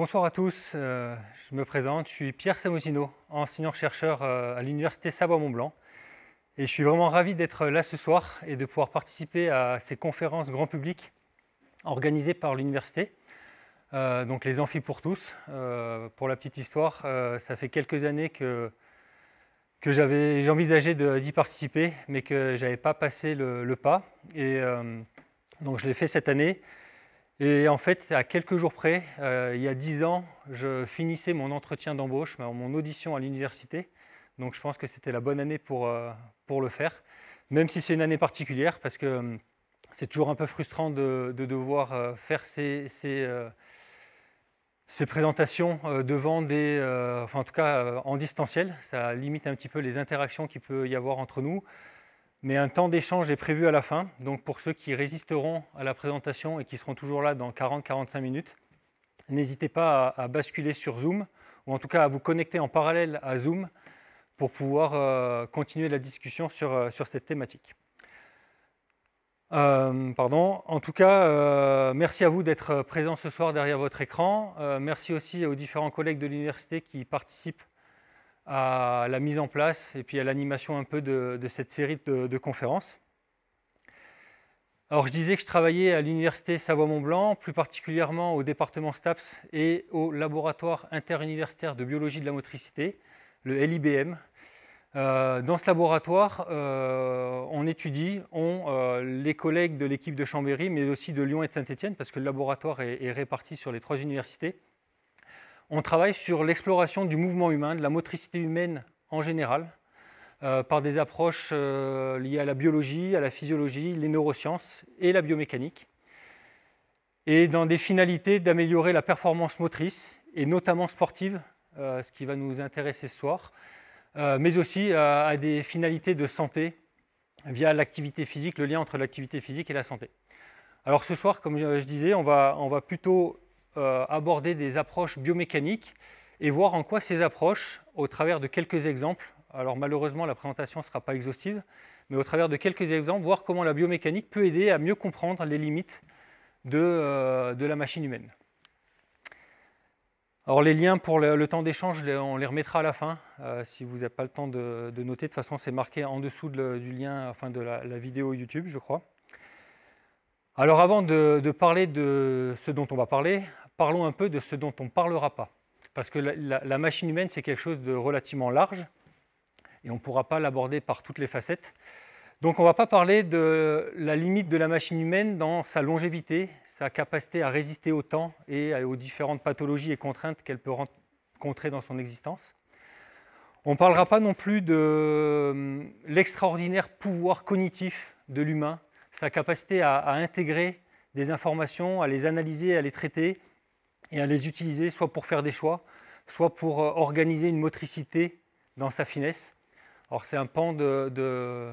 Bonsoir à tous, euh, je me présente, je suis Pierre Samosino, enseignant-chercheur euh, à l'Université Savoie-Mont-Blanc. Et je suis vraiment ravi d'être là ce soir et de pouvoir participer à ces conférences grand public organisées par l'université. Euh, donc les amphis pour tous. pour la petite histoire, ça fait quelques années que, que j'avais, j'envisageais d'y participer, mais que je n'avais pas passé le, le pas. Et donc je l'ai fait cette année. Et en fait, à quelques jours près, euh, il y a dix ans, je finissais mon entretien d'embauche, mon audition à l'université. Donc je pense que c'était la bonne année pour, euh, le faire, même si c'est une année particulière, parce que hum, c'est toujours un peu frustrant de, devoir euh, faire ces, ces présentations devant des... enfin en tout cas en distanciel, ça limite un petit peu les interactions qu'il peut y avoir entre nous. Mais un temps d'échange est prévu à la fin, donc pour ceux qui résisteront à la présentation et qui seront toujours là dans 40-45 minutes, n'hésitez pas à, basculer sur Zoom, ou en tout cas à vous connecter en parallèle à Zoom pour pouvoir euh, continuer la discussion sur, euh, sur cette thématique. Euh, pardon. En tout cas, merci à vous d'être présents ce soir derrière votre écran. merci aussi aux différents collègues de l'université qui participent à la mise en place et puis à l'animation un peu de, cette série de, conférences. Alors je disais que je travaillais à l'université Savoie-Mont-Blanc, plus particulièrement au département STAPS et au laboratoire interuniversitaire de biologie de la motricité, le LIBM. Euh, dans ce laboratoire, euh, on étudie, on, euh, les collègues de l'équipe de Chambéry, mais aussi de Lyon et de Saint-Étienne, parce que le laboratoire est réparti sur les trois universités, on travaille sur l'exploration du mouvement humain, de la motricité humaine en général, euh, par des approches euh, liées à la biologie, à la physiologie, les neurosciences et la biomécanique, et dans des finalités d'améliorer la performance motrice, et notamment sportive, euh, ce qui va nous intéresser ce soir, mais aussi à des finalités de santé via l'activité physique, le lien entre l'activité physique et la santé. Alors ce soir, comme je disais, on va plutôt euh, aborder des approches biomécaniques et voir en quoi ces approches, au travers de quelques exemples, alors malheureusement la présentation ne sera pas exhaustive, mais au travers de quelques exemples, voir comment la biomécanique peut aider à mieux comprendre les limites de, euh, la machine humaine. Alors les liens pour le, temps d'échange, on les remettra à la fin. Euh, si vous n'avez pas le temps de, noter, de toute façon c'est marqué en dessous du lien, enfin de la vidéo YouTube, je crois. Alors avant de, parler de ce dont on va parler, parlons un peu de ce dont on ne parlera pas. Parce que la machine humaine, c'est quelque chose de relativement large et on ne pourra pas l'aborder par toutes les facettes. Donc on ne va pas parler de la limite de la machine humaine dans sa longévité, sa capacité à résister au temps et aux différentes pathologies et contraintes qu'elle peut rencontrer dans son existence. On ne parlera pas non plus de hum, l'extraordinaire pouvoir cognitif de l'humain sa capacité à, intégrer des informations, à les analyser, à les traiter et à les utiliser soit pour faire des choix, soit pour euh, organiser une motricité dans sa finesse. Alors c'est un pan de,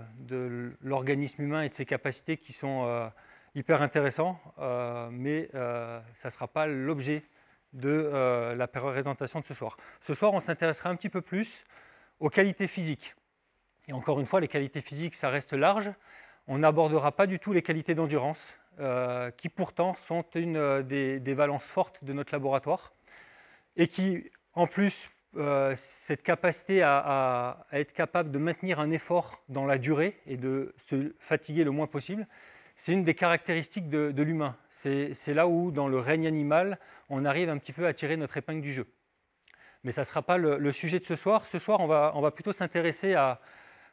l'organisme humain et de ses capacités qui sont euh, hyper intéressants, euh, mais ça ne sera pas l'objet de la présentation de ce soir. Ce soir, on s'intéressera un petit peu plus aux qualités physiques. Et encore une fois, les qualités physiques, ça reste large. On n'abordera pas du tout les qualités d'endurance, euh, qui pourtant sont une euh, des, des, valences fortes de notre laboratoire, et qui, en plus, euh, cette capacité à, être capable de maintenir un effort dans la durée et de se fatiguer le moins possible, c'est une des caractéristiques de, l'humain. C'est là où, dans le règne animal, on arrive un petit peu à tirer notre épingle du jeu. Mais ça ne sera pas le, le, sujet de ce soir. Ce soir, on va, on va plutôt s'intéresser à,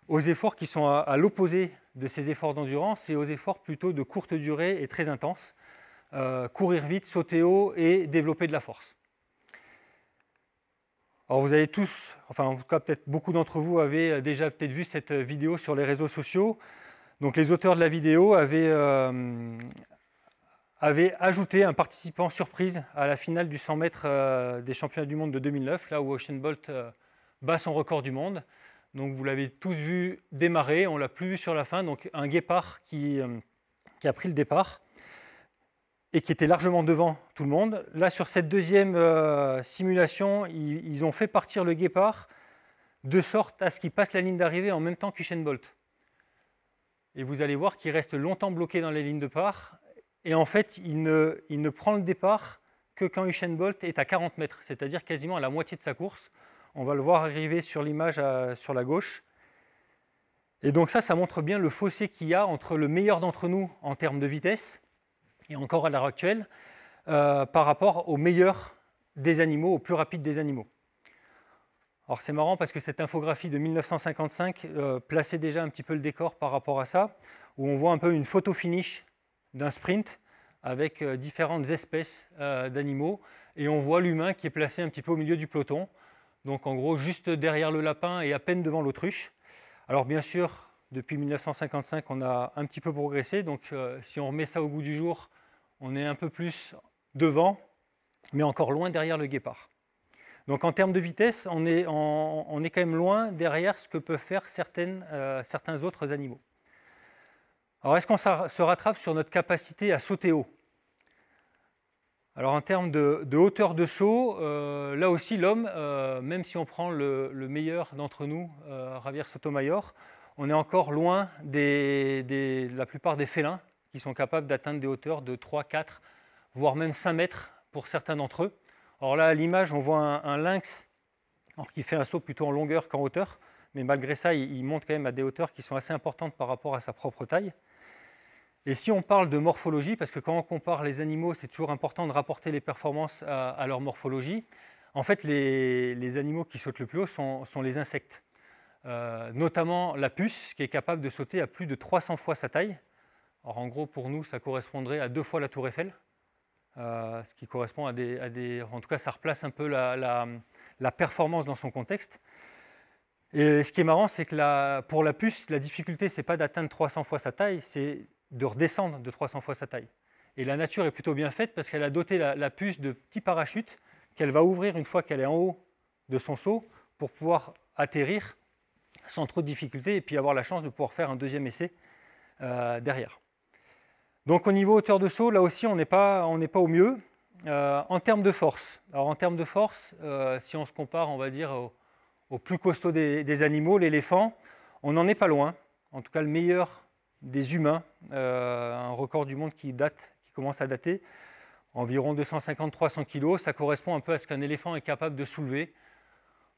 aux efforts qui sont à, l'opposé de ces efforts d'endurance et aux efforts plutôt de courte durée et très intenses, euh, courir vite, sauter haut et développer de la force. Alors vous avez tous, enfin en tout cas peut-être beaucoup d'entre vous avez euh, déjà peut-être vu cette euh, vidéo sur les réseaux sociaux. Donc les auteurs de la vidéo avaient, ajouté un participant surprise à la finale du 100 mètres des championnats du monde de 2009, là où Ocean Bolt bat son record du monde. Donc vous l'avez tous vu démarrer, on l'a plus vu sur la fin, donc un guépard qui, euh, a pris le départ et qui était largement devant tout le monde. Là, sur cette deuxième euh, simulation, ils, ont fait partir le guépard de sorte à ce qu'il passe la ligne d'arrivée en même temps qu'Usain Bolt. Et vous allez voir qu'il reste longtemps bloqué dans les lignes de part. Et en fait, il ne, prend le départ que quand Usain Bolt est à 40 mètres, c'est-à-dire quasiment à la moitié de sa course. On va le voir arriver sur l'image sur la gauche. Et donc ça, ça montre bien le fossé qu'il y a entre le meilleur d'entre nous en termes de vitesse, et encore à l'heure actuelle, euh, par rapport au meilleur des animaux, au plus rapide des animaux. Alors c'est marrant parce que cette infographie de 1955 euh, plaçait déjà un petit peu le décor par rapport à ça, où on voit un peu une photo finish d'un sprint avec euh, différentes espèces d'animaux, et on voit l'humain qui est placé un petit peu au milieu du peloton, donc en gros juste derrière le lapin et à peine devant l'autruche. Alors bien sûr, depuis 1955, on a un petit peu progressé, donc euh, si on remet ça au goût du jour, on est un peu plus devant, mais encore loin derrière le guépard. Donc en termes de vitesse, on est, on est quand même loin derrière ce que peuvent faire euh, certains autres animaux. Alors est-ce qu'on se rattrape sur notre capacité à sauter haut alors en termes de, hauteur de saut, euh, là aussi l'homme, euh, même si on prend le, meilleur d'entre nous, euh, Javier Sotomayor, on est encore loin de la plupart des félins qui sont capables d'atteindre des hauteurs de 3, 4, voire même 5 mètres pour certains d'entre eux. Alors là, à l'image, on voit un, lynx qui fait un saut plutôt en longueur qu'en hauteur, mais malgré ça, il, il monte quand même à des hauteurs qui sont assez importantes par rapport à sa propre taille. Et si on parle de morphologie, parce que quand on compare les animaux, c'est toujours important de rapporter les performances à, leur morphologie, en fait, les, animaux qui sautent le plus haut sont, les insectes, euh, notamment la puce, qui est capable de sauter à plus de 300 fois sa taille. Alors, en gros, pour nous, ça correspondrait à deux fois la tour Eiffel, euh, ce qui correspond à des, En tout cas, ça replace un peu la, performance dans son contexte. Et ce qui est marrant, c'est que pour la puce, la difficulté, ce n'est pas d'atteindre 300 fois sa taille, c'est de redescendre de 300 fois sa taille. Et la nature est plutôt bien faite parce qu'elle a doté la, puce de petits parachutes qu'elle va ouvrir une fois qu'elle est en haut de son saut pour pouvoir atterrir sans trop de difficultés et puis avoir la chance de pouvoir faire un deuxième essai euh, derrière. Donc au niveau hauteur de saut, là aussi on n'est pas, pas au mieux. Euh, en termes de force, alors en termes de force, euh, si on se compare, on va dire, au, plus costaud des animaux, l'éléphant, on n'en est pas loin. En tout cas, le meilleur des humains, euh, un record du monde qui, date, qui commence à dater, environ 250-300 kg. Ça correspond un peu à ce qu'un éléphant est capable de soulever.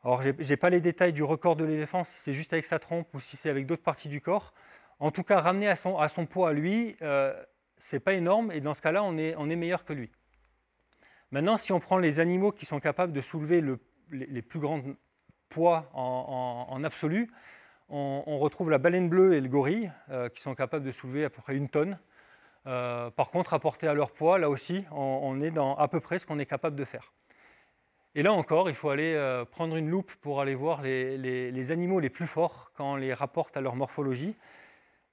Or je n'ai pas les détails du record de l'éléphant, si c'est juste avec sa trompe ou si c'est avec d'autres parties du corps. En tout cas, ramener à son, poids à lui, euh, c'est pas énorme, et dans ce cas-là, on est, meilleur que lui. Maintenant, si on prend les animaux qui sont capables de soulever les, plus grands poids en absolu, on, retrouve la baleine bleue et le gorille, euh, qui sont capables de soulever à peu près une tonne. Euh, par contre, rapporté à leur poids, là aussi, on, est dans à peu près ce qu'on est capable de faire. Et là encore, il faut aller euh, prendre une loupe pour aller voir les, animaux les plus forts quand on les rapporte à leur morphologie.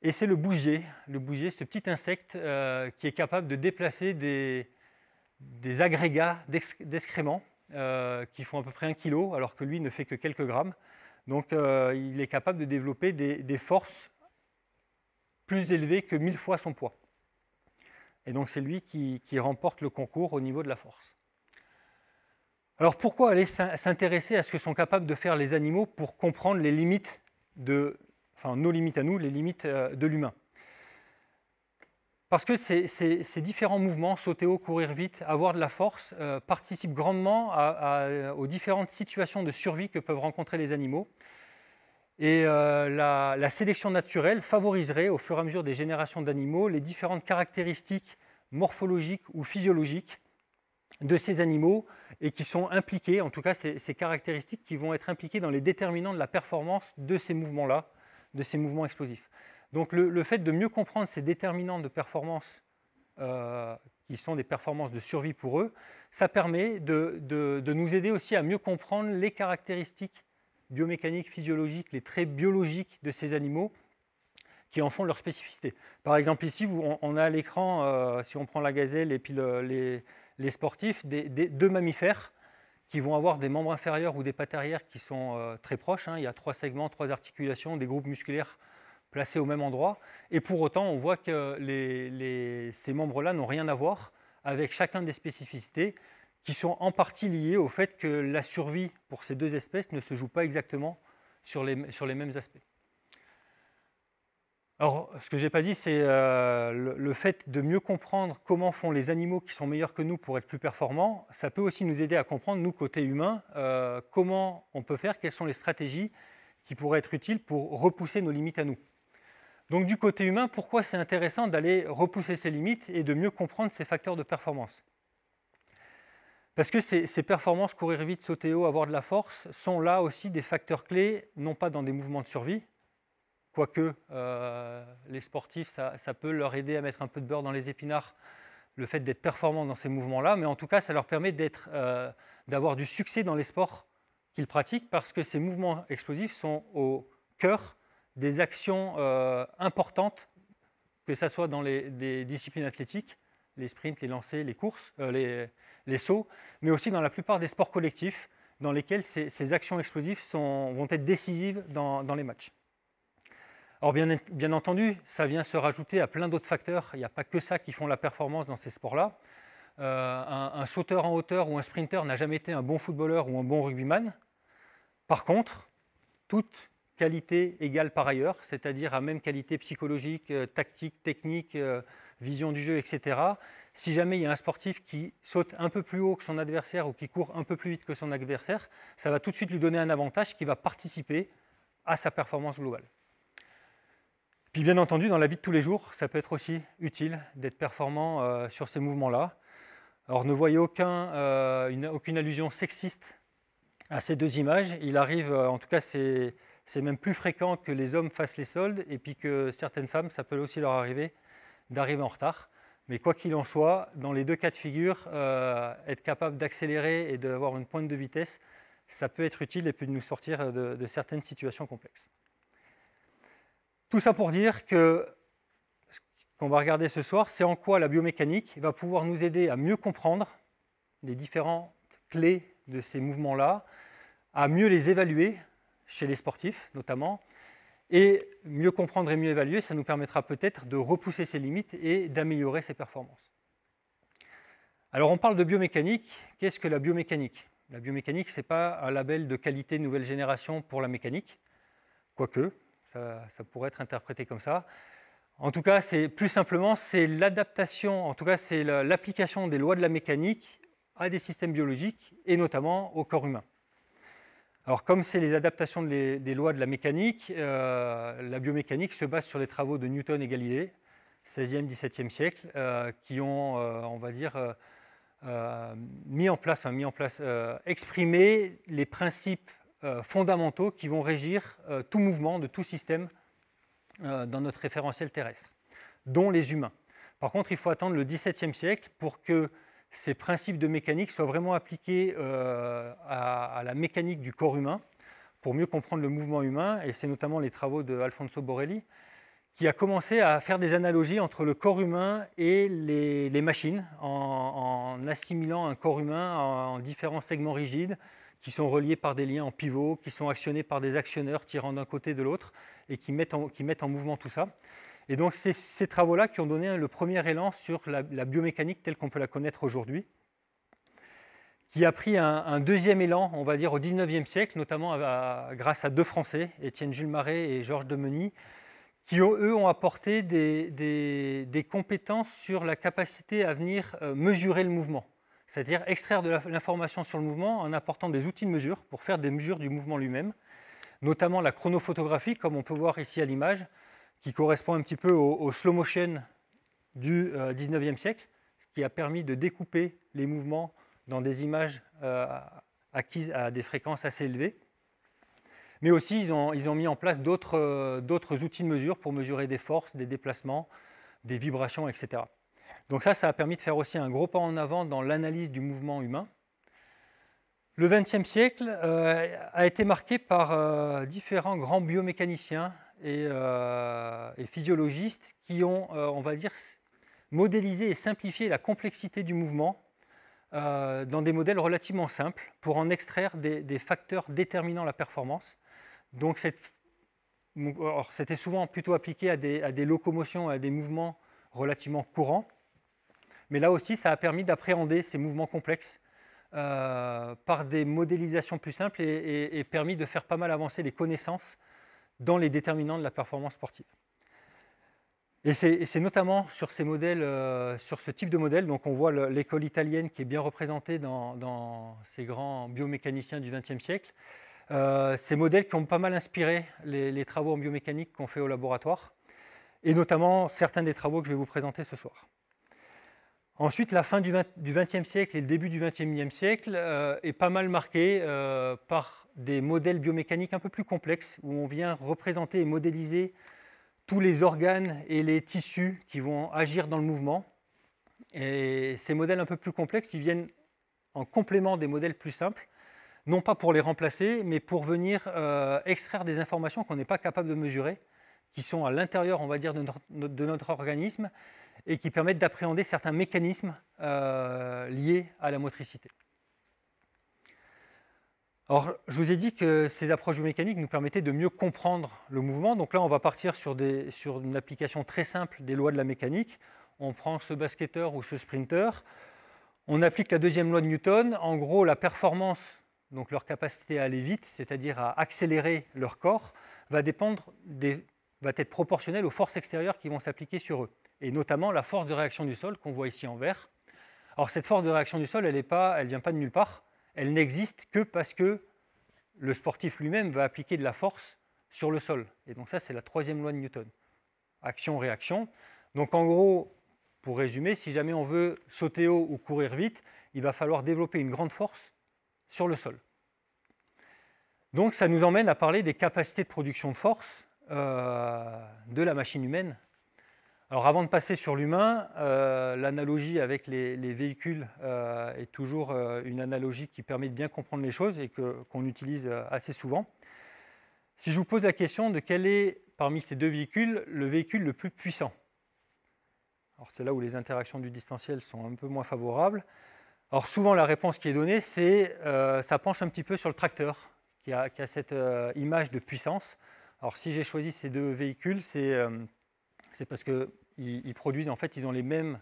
Et c'est le bousier. Le bousier, ce petit insecte qui est capable de déplacer des, agrégats d'excréments qui font à peu près un kilo, alors que lui ne fait que quelques grammes. Donc euh, il est capable de développer des, forces plus élevées que 1000 fois son poids. Et donc c'est lui qui, qui, remporte le concours au niveau de la force. Alors pourquoi aller s'intéresser à ce que sont capables de faire les animaux pour comprendre les limites de, enfin nos limites à nous, les limites euh, de l'humain parce que ces, différents mouvements, sauter haut, courir vite, avoir de la force, euh, participent grandement aux différentes situations de survie que peuvent rencontrer les animaux. Et euh, la, sélection naturelle favoriserait au fur et à mesure des générations d'animaux les différentes caractéristiques morphologiques ou physiologiques de ces animaux et qui sont impliquées, en tout cas ces, ces caractéristiques qui vont être impliquées dans les déterminants de la performance de ces mouvements-là, de ces mouvements explosifs. Donc le, fait de mieux comprendre ces déterminants de performance, euh, qui sont des performances de survie pour eux, ça permet de, nous aider aussi à mieux comprendre les caractéristiques biomécaniques, physiologiques, les traits biologiques de ces animaux qui en font leur spécificité. Par exemple ici, on, a à l'écran, euh, si on prend la gazelle et puis les, sportifs, deux mammifères qui vont avoir des membres inférieurs ou des pattes arrière qui sont euh, très proches. Hein. Il y a trois segments, trois articulations, des groupes musculaires placés au même endroit. Et pour autant, on voit que ces membres-là n'ont rien à voir avec chacun des spécificités qui sont en partie liées au fait que la survie pour ces deux espèces ne se joue pas exactement sur les, mêmes aspects. Alors, ce que je n'ai pas dit, c'est euh, le, fait de mieux comprendre comment font les animaux qui sont meilleurs que nous pour être plus performants. Ça peut aussi nous aider à comprendre, nous, côté humain, euh, comment on peut faire, quelles sont les stratégies qui pourraient être utiles pour repousser nos limites à nous. Donc du côté humain, pourquoi c'est intéressant d'aller repousser ses limites et de mieux comprendre ces facteurs de performance Parce que ces, performances, courir vite, sauter haut, avoir de la force, sont là aussi des facteurs clés, non pas dans des mouvements de survie, quoique euh, les sportifs, ça, peut leur aider à mettre un peu de beurre dans les épinards, le fait d'être performant dans ces mouvements-là, mais en tout cas, ça leur permet euh, d'avoir du succès dans les sports qu'ils pratiquent parce que ces mouvements explosifs sont au cœur des actions euh, importantes, que ce soit dans les disciplines athlétiques, les sprints, les lancers, les courses, euh, les, les, sauts, mais aussi dans la plupart des sports collectifs dans lesquels ces, actions explosives sont, vont être décisives dans, les matchs. Or, bien, bien, entendu, ça vient se rajouter à plein d'autres facteurs. Il n'y a pas que ça qui font la performance dans ces sports-là. Euh, un, un, sauteur en hauteur ou un sprinter n'a jamais été un bon footballeur ou un bon rugbyman. Par contre, toutes qualité égale par ailleurs, c'est-à-dire à même qualité psychologique, euh, tactique, technique, euh, vision du jeu, etc. Si jamais il y a un sportif qui saute un peu plus haut que son adversaire ou qui court un peu plus vite que son adversaire, ça va tout de suite lui donner un avantage qui va participer à sa performance globale. Puis bien entendu, dans la vie de tous les jours, ça peut être aussi utile d'être performant euh, sur ces mouvements-là. Alors ne voyez aucun, aucune allusion sexiste à ces deux images. Il arrive, en tout cas c'est c'est même plus fréquent que les hommes fassent les soldes et puis que certaines femmes, ça peut aussi leur arriver d'arriver en retard. Mais quoi qu'il en soit, dans les deux cas de figure, euh, être capable d'accélérer et d'avoir une pointe de vitesse, ça peut être utile et peut nous sortir de, de certaines situations complexes. Tout ça pour dire que ce qu'on va regarder ce soir, c'est en quoi la biomécanique va pouvoir nous aider à mieux comprendre les différentes clés de ces mouvements-là, à mieux les évaluer, chez les sportifs notamment. Et mieux comprendre et mieux évaluer, ça nous permettra peut-être de repousser ses limites et d'améliorer ses performances. Alors on parle de biomécanique. Qu'est-ce que la biomécanique La biomécanique, ce n'est pas un label de qualité nouvelle génération pour la mécanique, quoique, ça, ça pourrait être interprété comme ça. En tout cas, c'est plus simplement, c'est l'adaptation, en tout cas, c'est l'application des lois de la mécanique à des systèmes biologiques et notamment au corps humain. Alors, comme c'est les adaptations des lois de la mécanique, euh, la biomécanique se base sur les travaux de Newton et Galilée, 16e, 17e siècle, qui ont, euh, on va dire, euh, mis en place, mis en place, exprimé les principes fondamentaux qui vont régir tout mouvement de tout système dans notre référentiel terrestre, dont les humains. Par contre, il faut attendre le 17e siècle pour que ces principes de mécanique soient vraiment appliqués euh, à, la mécanique du corps humain pour mieux comprendre le mouvement humain. Et c'est notamment les travaux de Alfonso Borelli qui a commencé à faire des analogies entre le corps humain et les, machines en, assimilant un corps humain en, différents segments rigides qui sont reliés par des liens en pivot, qui sont actionnés par des actionneurs tirant d'un côté de l'autre et qui mettent, qui mettent en mouvement tout ça. Et donc c'est ces travaux-là qui ont donné le premier élan sur la, biomécanique telle qu'on peut la connaître aujourd'hui, qui a pris un, deuxième élan, on va dire, au 19e siècle, notamment grâce à deux Français, Étienne Jules Marais et Georges Demeny, qui ont, eux ont apporté des, des, compétences sur la capacité à venir euh, mesurer le mouvement, c'est-à-dire extraire de l'information sur le mouvement en apportant des outils de mesure pour faire des mesures du mouvement lui-même, notamment la chronophotographie, comme on peut voir ici à l'image, qui correspond un petit peu au, slow motion du XIXe euh, 19e siècle, ce qui a permis de découper les mouvements dans des images euh, acquises à des fréquences assez élevées. Mais aussi, ils ont, ils ont mis en place d'autres euh, outils de mesure pour mesurer des forces, des déplacements, des vibrations, etc. Donc ça, ça a permis de faire aussi un gros pas en avant dans l'analyse du mouvement humain. Le XXe siècle a été marqué par différents grands biomécaniciens euh, et, physiologistes qui ont, euh, on va dire, modélisé et simplifié la complexité du mouvement euh, dans des modèles relativement simples pour en extraire des, facteurs déterminant la performance. Donc c'était souvent plutôt appliqué à des, locomotions, à des mouvements relativement courants. Mais là aussi, ça a permis d'appréhender ces mouvements complexes par des modélisations plus simples et, permis de faire pas mal avancer les connaissances dans les déterminants de la performance sportive. Et c'est notamment sur ces modèles, euh, sur ce type de modèle, donc on voit l'école italienne qui est bien représentée dans, ces grands biomécaniciens du XXe siècle, euh, ces modèles qui ont pas mal inspiré les, travaux en biomécanique qu'on fait au laboratoire, et notamment certains des travaux que je vais vous présenter ce soir. Ensuite, la fin du XXe siècle et le début du XXIe siècle euh, est pas mal marqué par des modèles biomécaniques un peu plus complexes où on vient représenter et modéliser tous les organes et les tissus qui vont agir dans le mouvement. Et ces modèles un peu plus complexes, ils viennent en complément des modèles plus simples, non pas pour les remplacer, mais pour venir euh, extraire des informations qu'on n'est pas capable de mesurer, qui sont à l'intérieur, on va dire, de notre, organisme et qui permettent d'appréhender certains mécanismes euh, liés à la motricité. Alors, je vous ai dit que ces approches mécaniques nous permettaient de mieux comprendre le mouvement. Donc là, on va partir sur, une application très simple des lois de la mécanique. On prend ce basketteur ou ce sprinter. On applique la deuxième loi de Newton. En gros, la performance, donc leur capacité à aller vite, c'est-à-dire à accélérer leur corps, va, dépendre va être proportionnelle aux forces extérieures qui vont s'appliquer sur eux, et notamment la force de réaction du sol qu'on voit ici en vert. Alors cette force de réaction du sol, elle ne vient pas de nulle part elle n'existe que parce que le sportif lui-même va appliquer de la force sur le sol. Et donc ça, c'est la troisième loi de Newton. Action-réaction. Donc en gros, pour résumer, si jamais on veut sauter haut ou courir vite, il va falloir développer une grande force sur le sol. Donc ça nous emmène à parler des capacités de production de force euh, de la machine humaine avant de passer sur l'humain, euh, l'analogie avec les, véhicules euh, est toujours euh, une analogie qui permet de bien comprendre les choses et qu'on utilise assez souvent. Si je vous pose la question de quel est parmi ces deux véhicules le véhicule le plus puissant, c'est là où les interactions du distanciel sont un peu moins favorables. Alors souvent la réponse qui est donnée, c'est ça penche un petit peu sur le tracteur qui a, cette image de puissance. Alors si j'ai choisi ces deux véhicules, c'est c'est parce que ils, produisent, en fait, ils ont les mêmes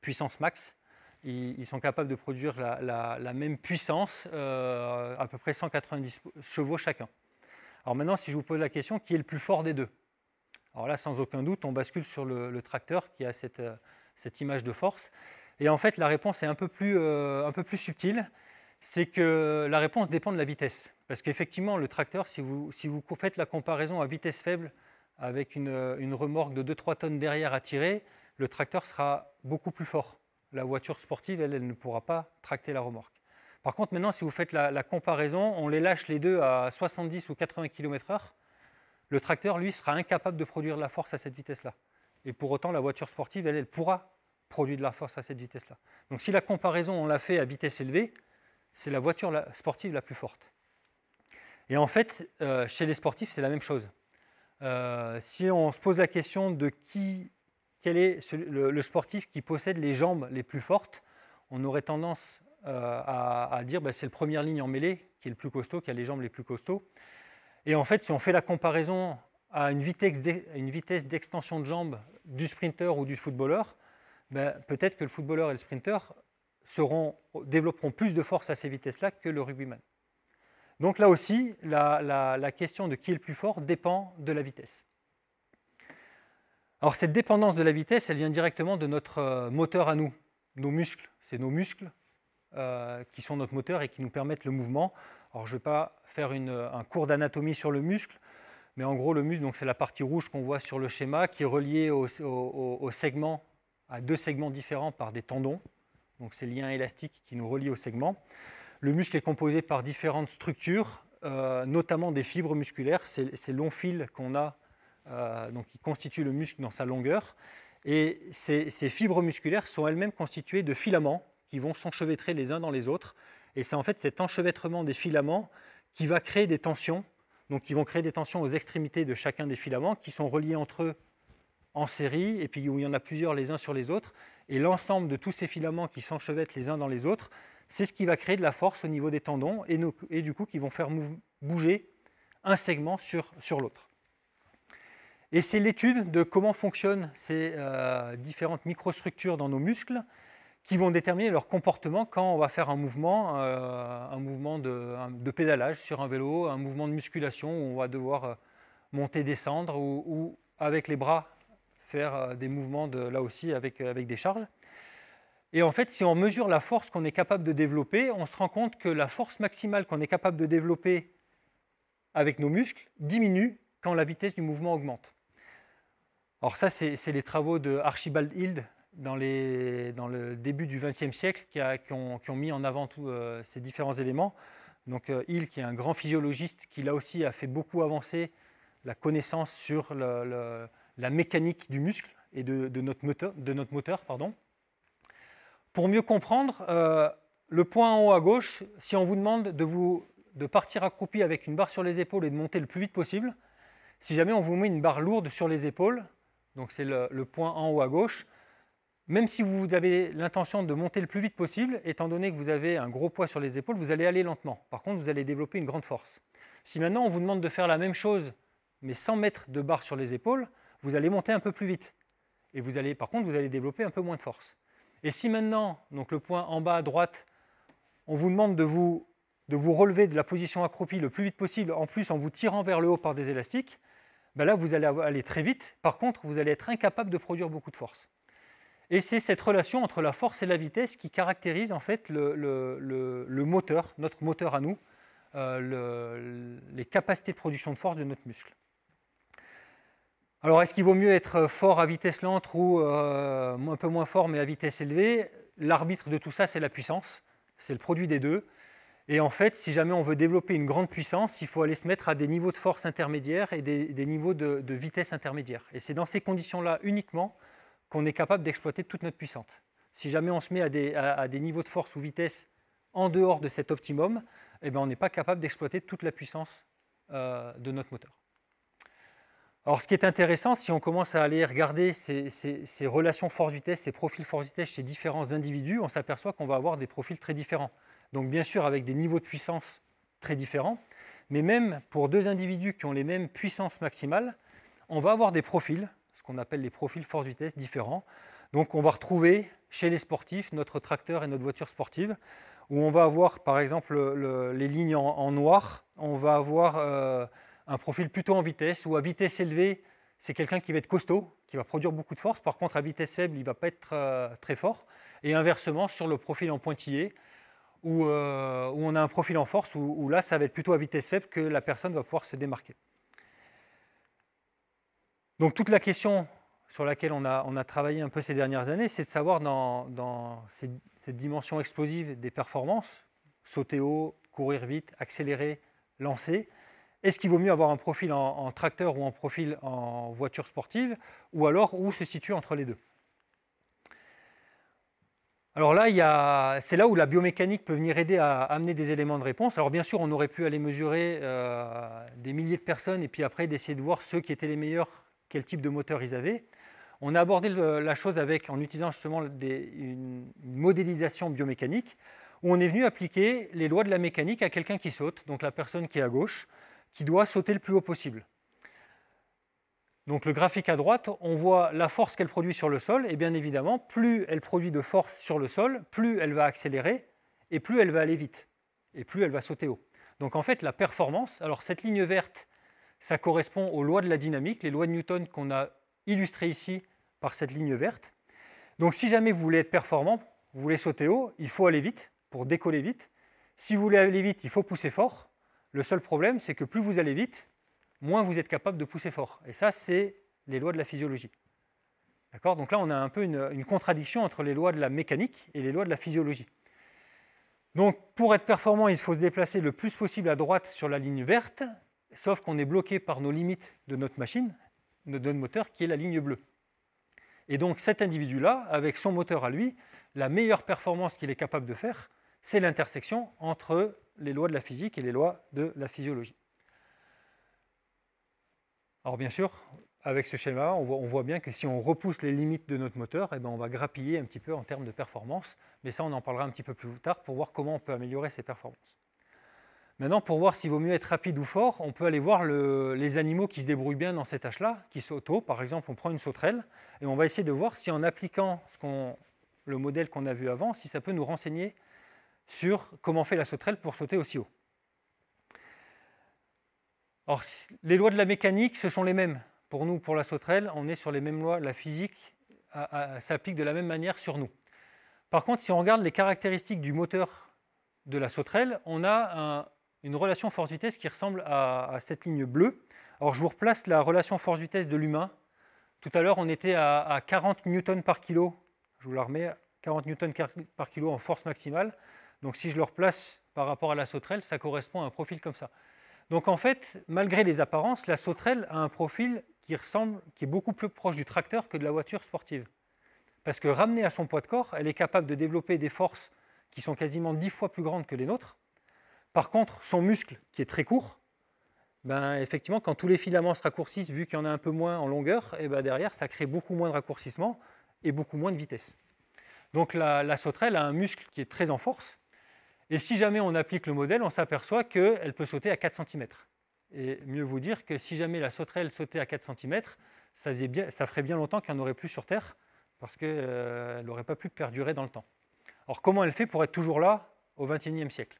puissances max. Ils, sont capables de produire la, même puissance, euh, à peu près 190 chevaux chacun. Alors maintenant, si je vous pose la question, qui est le plus fort des deux Alors là, sans aucun doute, on bascule sur le, tracteur qui a euh, cette, image de force. Et en fait, la réponse est euh, un peu plus, subtile. C'est que la réponse dépend de la vitesse. Parce qu'effectivement, le tracteur, si vous faites la comparaison à vitesse faible avec euh, une, remorque de 2-3 tonnes derrière à tirer, le tracteur sera beaucoup plus fort. La voiture sportive, elle, elle ne pourra pas tracter la remorque. Par contre, maintenant, si vous faites la, comparaison, on les lâche les deux à 70 ou 80 km/h, le tracteur, lui, sera incapable de produire de la force à cette vitesse-là. Et pour autant, la voiture sportive, elle, elle pourra produire de la force à cette vitesse-là. Donc si la comparaison, on la fait à vitesse élevée, c'est la voiture sportive la plus forte. Et en fait, euh, chez les sportifs, c'est la même chose. Euh, si on se pose la question de qui, quel est le, sportif qui possède les jambes les plus fortes, on aurait tendance euh, à, dire que bah, c'est le première ligne en mêlée qui est le plus costaud, qui a les jambes les plus costauds. Et en fait, si on fait la comparaison à une vitesse d'extension de jambes du sprinter ou du footballeur, bah, peut-être que le footballeur et le sprinter développeront plus de force à ces vitesses-là que le rugbyman. Donc là aussi, la, question de qui est le plus fort dépend de la vitesse. Alors cette dépendance de la vitesse, elle vient directement de notre euh, moteur à nous, nos muscles. C'est nos muscles euh, qui sont notre moteur et qui nous permettent le mouvement. Alors je ne vais pas faire euh, un cours d'anatomie sur le muscle, mais en gros le muscle, c'est la partie rouge qu'on voit sur le schéma, qui est reliée au, segment, à deux segments différents par des tendons. Donc c'est liens élastiques qui nous relient au segment. Le muscle est composé par différentes structures, euh, notamment des fibres musculaires, ces, longs fils qu'on a, euh, qui constituent le muscle dans sa longueur. Et ces, ces fibres musculaires sont elles-mêmes constituées de filaments qui vont s'enchevêtrer les uns dans les autres. Et c'est en fait cet enchevêtrement des filaments qui va créer des tensions, donc qui vont créer des tensions aux extrémités de chacun des filaments, qui sont reliés entre eux en série, et puis où il y en a plusieurs les uns sur les autres. Et l'ensemble de tous ces filaments qui s'enchevêtrent les uns dans les autres c'est ce qui va créer de la force au niveau des tendons et, du coup qui vont faire bouger un segment sur, sur l'autre. Et c'est l'étude de comment fonctionnent ces euh, différentes microstructures dans nos muscles qui vont déterminer leur comportement quand on va faire un mouvement, euh, un mouvement de, pédalage sur un vélo, un mouvement de musculation où on va devoir euh, monter, descendre ou, avec les bras faire des mouvements de, là aussi avec, avec des charges. Et en fait, si on mesure la force qu'on est capable de développer, on se rend compte que la force maximale qu'on est capable de développer avec nos muscles diminue quand la vitesse du mouvement augmente. Alors ça, c'est les travaux de Archibald Hild dans, le début du XXe siècle qui, ont, mis en avant tous euh, ces différents éléments. Donc euh, qui est un grand physiologiste, qui là aussi a fait beaucoup avancer la connaissance sur la mécanique du muscle et de, notre moteur. De notre moteur pardon. Pour mieux comprendre, euh, le point en haut à gauche, si on vous demande de, partir accroupi avec une barre sur les épaules et de monter le plus vite possible, si jamais on vous met une barre lourde sur les épaules, donc c'est le, le, point en haut à gauche, même si vous avez l'intention de monter le plus vite possible, étant donné que vous avez un gros poids sur les épaules, vous allez aller lentement. Par contre, vous allez développer une grande force. Si maintenant on vous demande de faire la même chose, mais sans mettre de barre sur les épaules, vous allez monter un peu plus vite. Et vous allez, par contre, vous allez développer un peu moins de force. Et si maintenant, donc le point en bas à droite, on vous demande de vous, de vous relever de la position accroupie le plus vite possible, en plus en vous tirant vers le haut par des élastiques, ben là vous allez aller très vite. Par contre, vous allez être incapable de produire beaucoup de force. Et c'est cette relation entre la force et la vitesse qui caractérise en fait le, moteur, notre moteur à nous, euh, les capacités de production de force de notre muscle. Alors, est-ce qu'il vaut mieux être fort à vitesse lente ou euh, un peu moins fort mais à vitesse élevée L'arbitre de tout ça, c'est la puissance. C'est le produit des deux. Et en fait, si jamais on veut développer une grande puissance, il faut aller se mettre à des niveaux de force intermédiaires et des, niveaux de, vitesse intermédiaire. Et c'est dans ces conditions-là uniquement qu'on est capable d'exploiter toute notre puissance. Si jamais on se met à des, niveaux de force ou vitesse en dehors de cet optimum, eh ben, on n'est pas capable d'exploiter toute la puissance euh, de notre moteur. Alors, ce qui est intéressant, si on commence à aller regarder ces, relations force-vitesse, ces profils force-vitesse chez différents individus, on s'aperçoit qu'on va avoir des profils très différents. Donc, bien sûr, avec des niveaux de puissance très différents, mais même pour deux individus qui ont les mêmes puissances maximales, on va avoir des profils, ce qu'on appelle les profils force-vitesse différents. Donc, on va retrouver chez les sportifs notre tracteur et notre voiture sportive, où on va avoir, par exemple, les lignes en, noir, on va avoir... Euh, un profil plutôt en vitesse ou à vitesse élevée, c'est quelqu'un qui va être costaud, qui va produire beaucoup de force. Par contre, à vitesse faible, il ne va pas être euh, très fort. Et inversement, sur le profil en pointillé, où, euh, on a un profil en force, où, là, ça va être plutôt à vitesse faible que la personne va pouvoir se démarquer. Donc toute la question sur laquelle on a, travaillé un peu ces dernières années, c'est de savoir dans, cette dimension explosive des performances, sauter haut, courir vite, accélérer, lancer, est-ce qu'il vaut mieux avoir un profil en, tracteur ou un profil en voiture sportive Ou alors, où se situe entre les deux alors là, c'est là où la biomécanique peut venir aider à amener des éléments de réponse. Alors bien sûr, on aurait pu aller mesurer euh, des milliers de personnes et puis après d'essayer de voir ceux qui étaient les meilleurs, quel type de moteur ils avaient. On a abordé la chose en utilisant justement une modélisation biomécanique, où on est venu appliquer les lois de la mécanique à quelqu'un qui saute, donc la personne qui est à gauche qui doit sauter le plus haut possible. Donc le graphique à droite, on voit la force qu'elle produit sur le sol, et bien évidemment, plus elle produit de force sur le sol, plus elle va accélérer, et plus elle va aller vite, et plus elle va sauter haut. Donc en fait, la performance, alors cette ligne verte, ça correspond aux lois de la dynamique, les lois de Newton qu'on a illustrées ici par cette ligne verte. Donc si jamais vous voulez être performant, vous voulez sauter haut, il faut aller vite pour décoller vite. Si vous voulez aller vite, il faut pousser fort. Le seul problème, c'est que plus vous allez vite, moins vous êtes capable de pousser fort. Et ça, c'est les lois de la physiologie. D'accord Donc là, on a un peu une, une, contradiction entre les lois de la mécanique et les lois de la physiologie. Donc, pour être performant, il faut se déplacer le plus possible à droite sur la ligne verte, sauf qu'on est bloqué par nos limites de notre machine, de notre moteur, qui est la ligne bleue. Et donc, cet individu-là, avec son moteur à lui, la meilleure performance qu'il est capable de faire, c'est l'intersection entre les lois de la physique et les lois de la physiologie. Alors bien sûr, avec ce schéma, on voit, on voit bien que si on repousse les limites de notre moteur, eh ben, on va grappiller un petit peu en termes de performance, mais ça on en parlera un petit peu plus tard pour voir comment on peut améliorer ces performances. Maintenant, pour voir s'il vaut mieux être rapide ou fort, on peut aller voir les animaux qui se débrouillent bien dans cette tâches-là, qui sautent haut. Par exemple, on prend une sauterelle et on va essayer de voir si en appliquant le modèle qu'on a vu avant, si ça peut nous renseigner sur comment fait la sauterelle pour sauter aussi haut. Or, les lois de la mécanique, ce sont les mêmes. Pour nous, pour la sauterelle, on est sur les mêmes lois. La physique s'applique de la même manière sur nous. Par contre, si on regarde les caractéristiques du moteur de la sauterelle, on a une relation force-vitesse qui ressemble à, cette ligne bleue. je vous replace la relation force-vitesse de l'humain. Tout à l'heure, on était à, 40 newtons par kilo. Je vous la remets, 40 newtons par kilo en force maximale. Donc si je le replace par rapport à la sauterelle, ça correspond à un profil comme ça. Donc en fait, malgré les apparences, la sauterelle a un profil qui ressemble, qui est beaucoup plus proche du tracteur que de la voiture sportive. Parce que ramenée à son poids de corps, elle est capable de développer des forces qui sont quasiment dix fois plus grandes que les nôtres. Par contre, son muscle, qui est très court, ben, effectivement, quand tous les filaments se raccourcissent, vu qu'il y en a un peu moins en longueur, et eh ben, derrière, ça crée beaucoup moins de raccourcissement et beaucoup moins de vitesse. Donc la sauterelle a un muscle qui est très en force, et si jamais on applique le modèle, on s'aperçoit qu'elle peut sauter à 4 cm. Et mieux vous dire que si jamais la sauterelle sautait à 4 cm, ça, ferait bien longtemps qu'il n'y en aurait plus sur Terre, parce qu'elle euh, n'aurait pas pu perdurer dans le temps. Alors comment elle fait pour être toujours là au XXIe siècle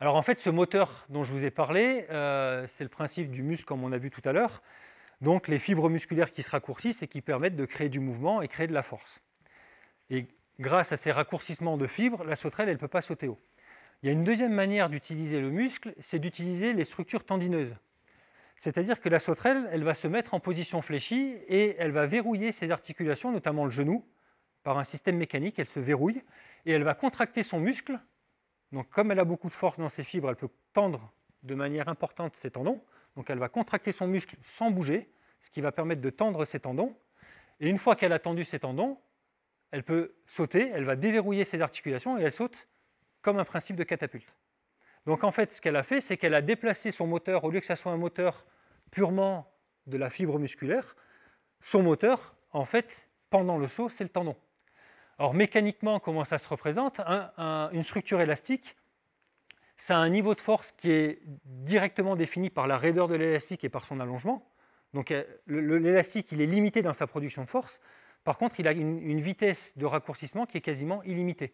Alors en fait, ce moteur dont je vous ai parlé, euh, c'est le principe du muscle comme on a vu tout à l'heure, donc les fibres musculaires qui se raccourcissent et qui permettent de créer du mouvement et créer de la force. Et grâce à ces raccourcissements de fibres, la sauterelle ne peut pas sauter haut. Il y a une deuxième manière d'utiliser le muscle, c'est d'utiliser les structures tendineuses. C'est-à-dire que la sauterelle, elle va se mettre en position fléchie et elle va verrouiller ses articulations, notamment le genou, par un système mécanique, elle se verrouille et elle va contracter son muscle. Donc comme elle a beaucoup de force dans ses fibres, elle peut tendre de manière importante ses tendons. Donc elle va contracter son muscle sans bouger, ce qui va permettre de tendre ses tendons. Et une fois qu'elle a tendu ses tendons, elle peut sauter, elle va déverrouiller ses articulations et elle saute comme un principe de catapulte. Donc en fait, ce qu'elle a fait, c'est qu'elle a déplacé son moteur, au lieu que ça soit un moteur purement de la fibre musculaire, son moteur, en fait, pendant le saut, c'est le tendon. Alors mécaniquement, comment ça se représente Une structure élastique, ça a un niveau de force qui est directement défini par la raideur de l'élastique et par son allongement. Donc l'élastique, il est limité dans sa production de force. Par contre, il a une, vitesse de raccourcissement qui est quasiment illimitée.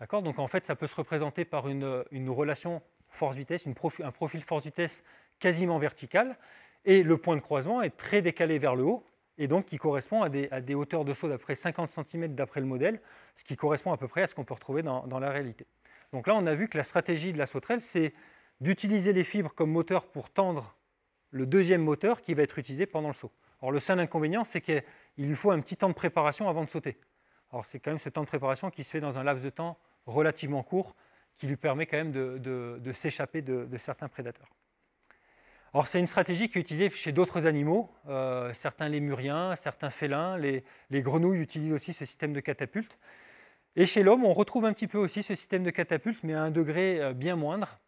D'accord Donc en fait, ça peut se représenter par une, relation force-vitesse, un profil force-vitesse quasiment vertical, et le point de croisement est très décalé vers le haut, et donc qui correspond à des, hauteurs de saut d'après 50 cm d'après le modèle, ce qui correspond à peu près à ce qu'on peut retrouver dans, dans, la réalité. Donc là, on a vu que la stratégie de la sauterelle, c'est d'utiliser les fibres comme moteur pour tendre le deuxième moteur qui va être utilisé pendant le saut. Alors le seul inconvénient, c'est que il lui faut un petit temps de préparation avant de sauter. Alors c'est quand même ce temps de préparation qui se fait dans un laps de temps relativement court, qui lui permet quand même de, s'échapper de, certains prédateurs. Alors c'est une stratégie qui est utilisée chez d'autres animaux, euh, certains lémuriens, certains félins, les, grenouilles utilisent aussi ce système de catapulte. Et chez l'homme, on retrouve un petit peu aussi ce système de catapulte, mais à un degré euh, bien moindre.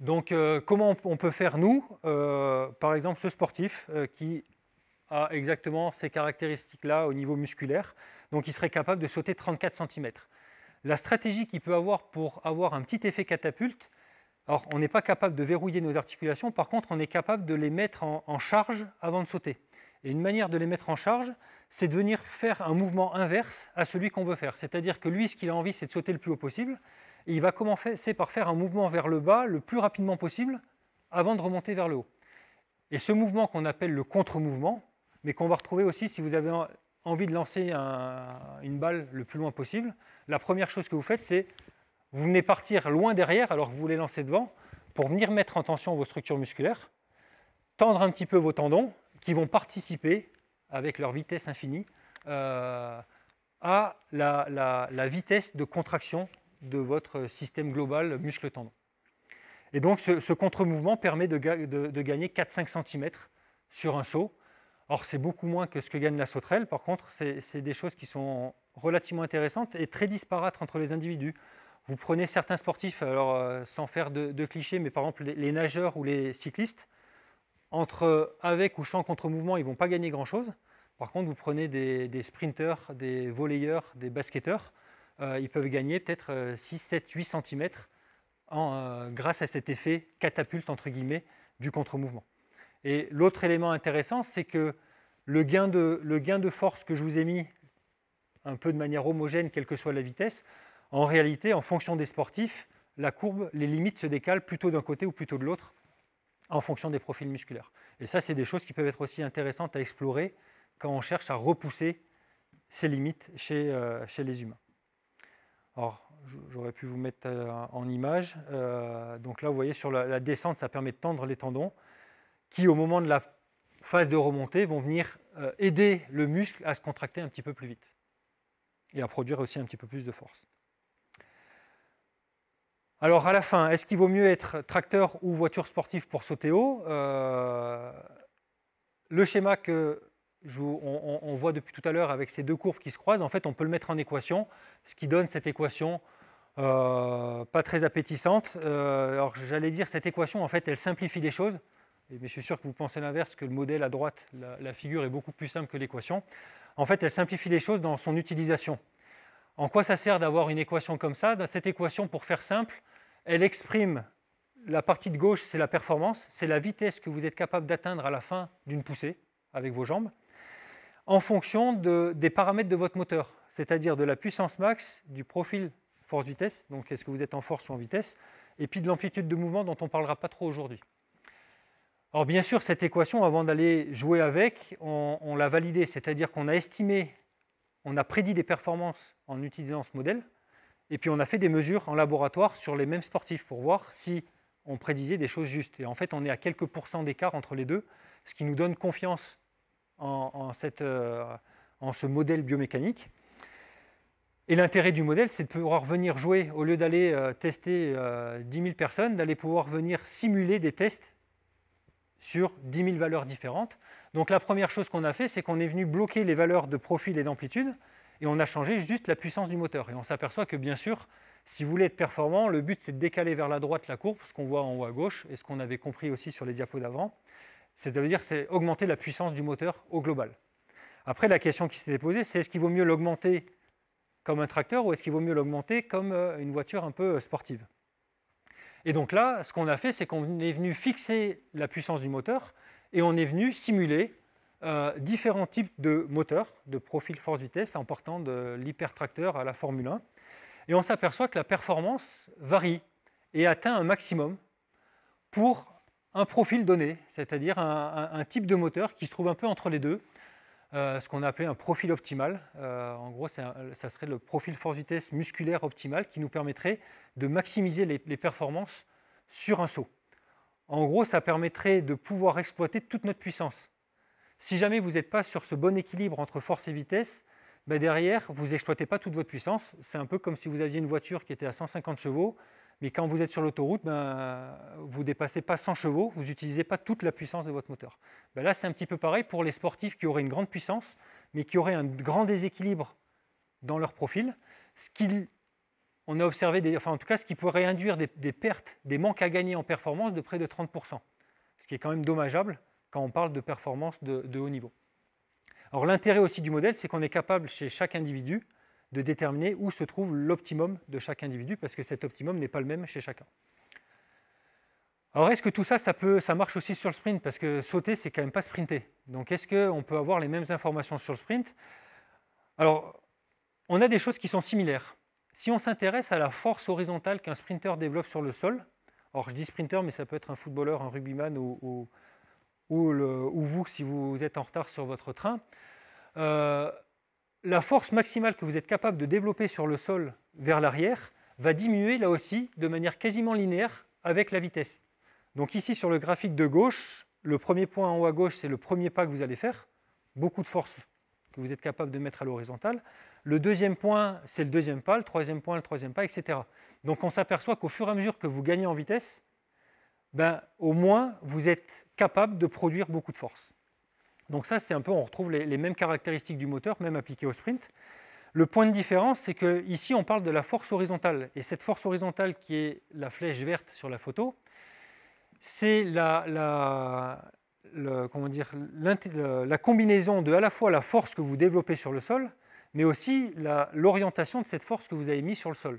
Donc euh, comment on peut faire nous, par exemple ce sportif qui a exactement ces caractéristiques-là au niveau musculaire. Donc il serait capable de sauter 34 cm. La stratégie qu'il peut avoir pour avoir un petit effet catapulte, alors on n'est pas capable de verrouiller nos articulations, par contre on est capable de les mettre en, charge avant de sauter. Et une manière de les mettre en charge, c'est de venir faire un mouvement inverse à celui qu'on veut faire. C'est-à-dire que lui, ce qu'il a envie, c'est de sauter le plus haut possible. Et il va commencer par faire un mouvement vers le bas le plus rapidement possible avant de remonter vers le haut. Et ce mouvement qu'on appelle le contre-mouvement, mais qu'on va retrouver aussi si vous avez envie de lancer une balle le plus loin possible. La première chose que vous faites, c'est vous venez partir loin derrière alors que vous voulez lancer devant pour venir mettre en tension vos structures musculaires, tendre un petit peu vos tendons qui vont participer avec leur vitesse infinie euh, à la, vitesse de contraction de votre système global muscle-tendon. Et donc ce, contre-mouvement permet de, de gagner 4-5 cm sur un saut Or, c'est beaucoup moins que ce que gagne la sauterelle. Par contre, c'est des choses qui sont relativement intéressantes et très disparates entre les individus. Vous prenez certains sportifs, alors euh, sans faire de, clichés, mais par exemple les, nageurs ou les cyclistes, entre avec ou sans contre-mouvement, ils ne vont pas gagner grand-chose. Par contre, vous prenez des, sprinteurs, des volleyeurs, des basketteurs, euh, ils peuvent gagner peut-être 6, 7, 8 cm grâce à cet effet catapulte, entre guillemets, du contre-mouvement. Et l'autre élément intéressant, c'est que le gain, de, force que je vous ai mis, un peu de manière homogène, quelle que soit la vitesse, en réalité, en fonction des sportifs, la courbe, les limites se décalent plutôt d'un côté ou plutôt de l'autre en fonction des profils musculaires. Et ça, c'est des choses qui peuvent être aussi intéressantes à explorer quand on cherche à repousser ces limites chez, euh, les humains. Alors, j'aurais pu vous mettre euh, en image. Euh, donc là, vous voyez, sur la, descente, ça permet de tendre les tendons qui, au moment de la phase de remontée, vont venir euh, aider le muscle à se contracter un petit peu plus vite et à produire aussi un petit peu plus de force. Alors à la fin, est-ce qu'il vaut mieux être tracteur ou voiture sportive pour sauter haut euh, Le schéma que on, voit depuis tout à l'heure avec ces deux courbes qui se croisent, en fait, on peut le mettre en équation, ce qui donne cette équation euh, pas très appétissante. alors j'allais dire, cette équation, en fait, elle simplifie les choses mais je suis sûr que vous pensez l'inverse, que le modèle à droite, la, figure est beaucoup plus simple que l'équation. En fait, elle simplifie les choses dans son utilisation. En quoi ça sert d'avoir une équation comme ça Dans cette équation, pour faire simple, elle exprime la partie de gauche, c'est la performance, c'est la vitesse que vous êtes capable d'atteindre à la fin d'une poussée avec vos jambes, en fonction des paramètres de votre moteur, c'est-à-dire de la puissance max, du profil force-vitesse, donc est-ce que vous êtes en force ou en vitesse, et puis de l'amplitude de mouvement dont on ne parlera pas trop aujourd'hui. Alors bien sûr, cette équation, avant d'aller jouer avec, on, l'a validée, c'est-à-dire qu'on a estimé, on a prédit des performances en utilisant ce modèle, et puis on a fait des mesures en laboratoire sur les mêmes sportifs pour voir si on prédisait des choses justes. Et en fait, on est à quelques pourcents d'écart entre les deux, ce qui nous donne confiance en, euh, ce modèle biomécanique. Et l'intérêt du modèle, c'est de pouvoir venir jouer, au lieu d'aller euh, tester 10 euh, 000 personnes, d'aller pouvoir venir simuler des tests sur 10 000 valeurs différentes. Donc la première chose qu'on a fait, c'est qu'on est venu bloquer les valeurs de profil et d'amplitude, et on a changé juste la puissance du moteur. Et on s'aperçoit que bien sûr, si vous voulez être performant, le but c'est de décaler vers la droite la courbe, ce qu'on voit en haut à gauche, et ce qu'on avait compris aussi sur les diapos d'avant. C'est-à-dire c'est augmenter la puissance du moteur au global. Après, la question qui s'était posée, c'est est-ce qu'il vaut mieux l'augmenter comme un tracteur ou est-ce qu'il vaut mieux l'augmenter comme euh, une voiture un peu euh, sportive et donc là, ce qu'on a fait, c'est qu'on est venu fixer la puissance du moteur et on est venu simuler euh, différents types de moteurs, de profil force-vitesse, en portant de l'hypertracteur à la Formule 1. Et on s'aperçoit que la performance varie et atteint un maximum pour un profil donné, c'est-à-dire un type de moteur qui se trouve un peu entre les deux, euh, ce qu'on a appelé un profil optimal. Euh, en gros, ça serait le profil force-vitesse musculaire optimal qui nous permettrait de maximiser les, performances sur un saut. En gros, ça permettrait de pouvoir exploiter toute notre puissance. Si jamais vous n'êtes pas sur ce bon équilibre entre force et vitesse, bah derrière, vous n'exploitez pas toute votre puissance. C'est un peu comme si vous aviez une voiture qui était à 150 chevaux mais quand vous êtes sur l'autoroute, ben, vous ne dépassez pas 100 chevaux, vous n'utilisez pas toute la puissance de votre moteur. Ben là, c'est un petit peu pareil pour les sportifs qui auraient une grande puissance, mais qui auraient un grand déséquilibre dans leur profil. Ce qui, on a observé, des, en tout cas, ce qui pourrait induire des, pertes, des manques à gagner en performance de près de 30%, ce qui est quand même dommageable quand on parle de performance de, de haut niveau. Alors l'intérêt aussi du modèle, c'est qu'on est capable chez chaque individu de déterminer où se trouve l'optimum de chaque individu, parce que cet optimum n'est pas le même chez chacun. Alors est-ce que tout ça, ça, peut, ça marche aussi sur le sprint Parce que sauter, c'est quand même pas sprinter. Donc est-ce qu'on peut avoir les mêmes informations sur le sprint Alors, on a des choses qui sont similaires. Si on s'intéresse à la force horizontale qu'un sprinter développe sur le sol, alors je dis sprinter, mais ça peut être un footballeur, un rugbyman ou, ou, vous si vous êtes en retard sur votre train, euh, la force maximale que vous êtes capable de développer sur le sol vers l'arrière va diminuer là aussi de manière quasiment linéaire avec la vitesse. Donc ici sur le graphique de gauche, le premier point en haut à gauche, c'est le premier pas que vous allez faire, beaucoup de force que vous êtes capable de mettre à l'horizontale. Le deuxième point, c'est le deuxième pas, le troisième point, le troisième pas, etc. Donc on s'aperçoit qu'au fur et à mesure que vous gagnez en vitesse, ben, au moins vous êtes capable de produire beaucoup de force. Donc ça, c'est un peu, on retrouve les, mêmes caractéristiques du moteur, même appliquées au sprint. Le point de différence, c'est que ici, on parle de la force horizontale. Et cette force horizontale qui est la flèche verte sur la photo, c'est la, la combinaison de à la fois la force que vous développez sur le sol, mais aussi l'orientation de cette force que vous avez mise sur le sol.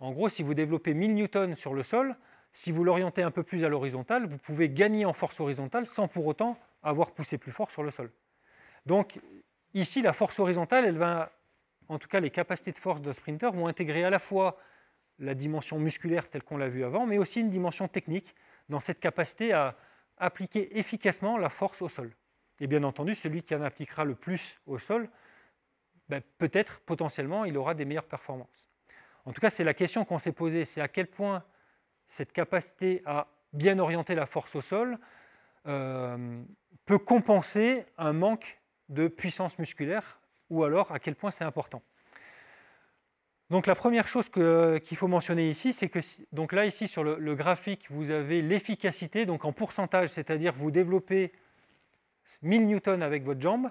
En gros, si vous développez 1000 newtons sur le sol, si vous l'orientez un peu plus à l'horizontale, vous pouvez gagner en force horizontale sans pour autant avoir poussé plus fort sur le sol. Donc ici, la force horizontale, elle va, en tout cas les capacités de force de sprinter vont intégrer à la fois la dimension musculaire telle qu'on l'a vu avant, mais aussi une dimension technique dans cette capacité à appliquer efficacement la force au sol. Et bien entendu, celui qui en appliquera le plus au sol, ben, peut-être, potentiellement, il aura des meilleures performances. En tout cas, c'est la question qu'on s'est posée, c'est à quel point cette capacité à bien orienter la force au sol euh, peut compenser un manque de puissance musculaire ou alors à quel point c'est important. Donc la première chose qu'il faut mentionner ici, c'est que donc là ici sur le, graphique, vous avez l'efficacité donc en pourcentage, c'est-à-dire vous développez 1000 newtons avec votre jambe,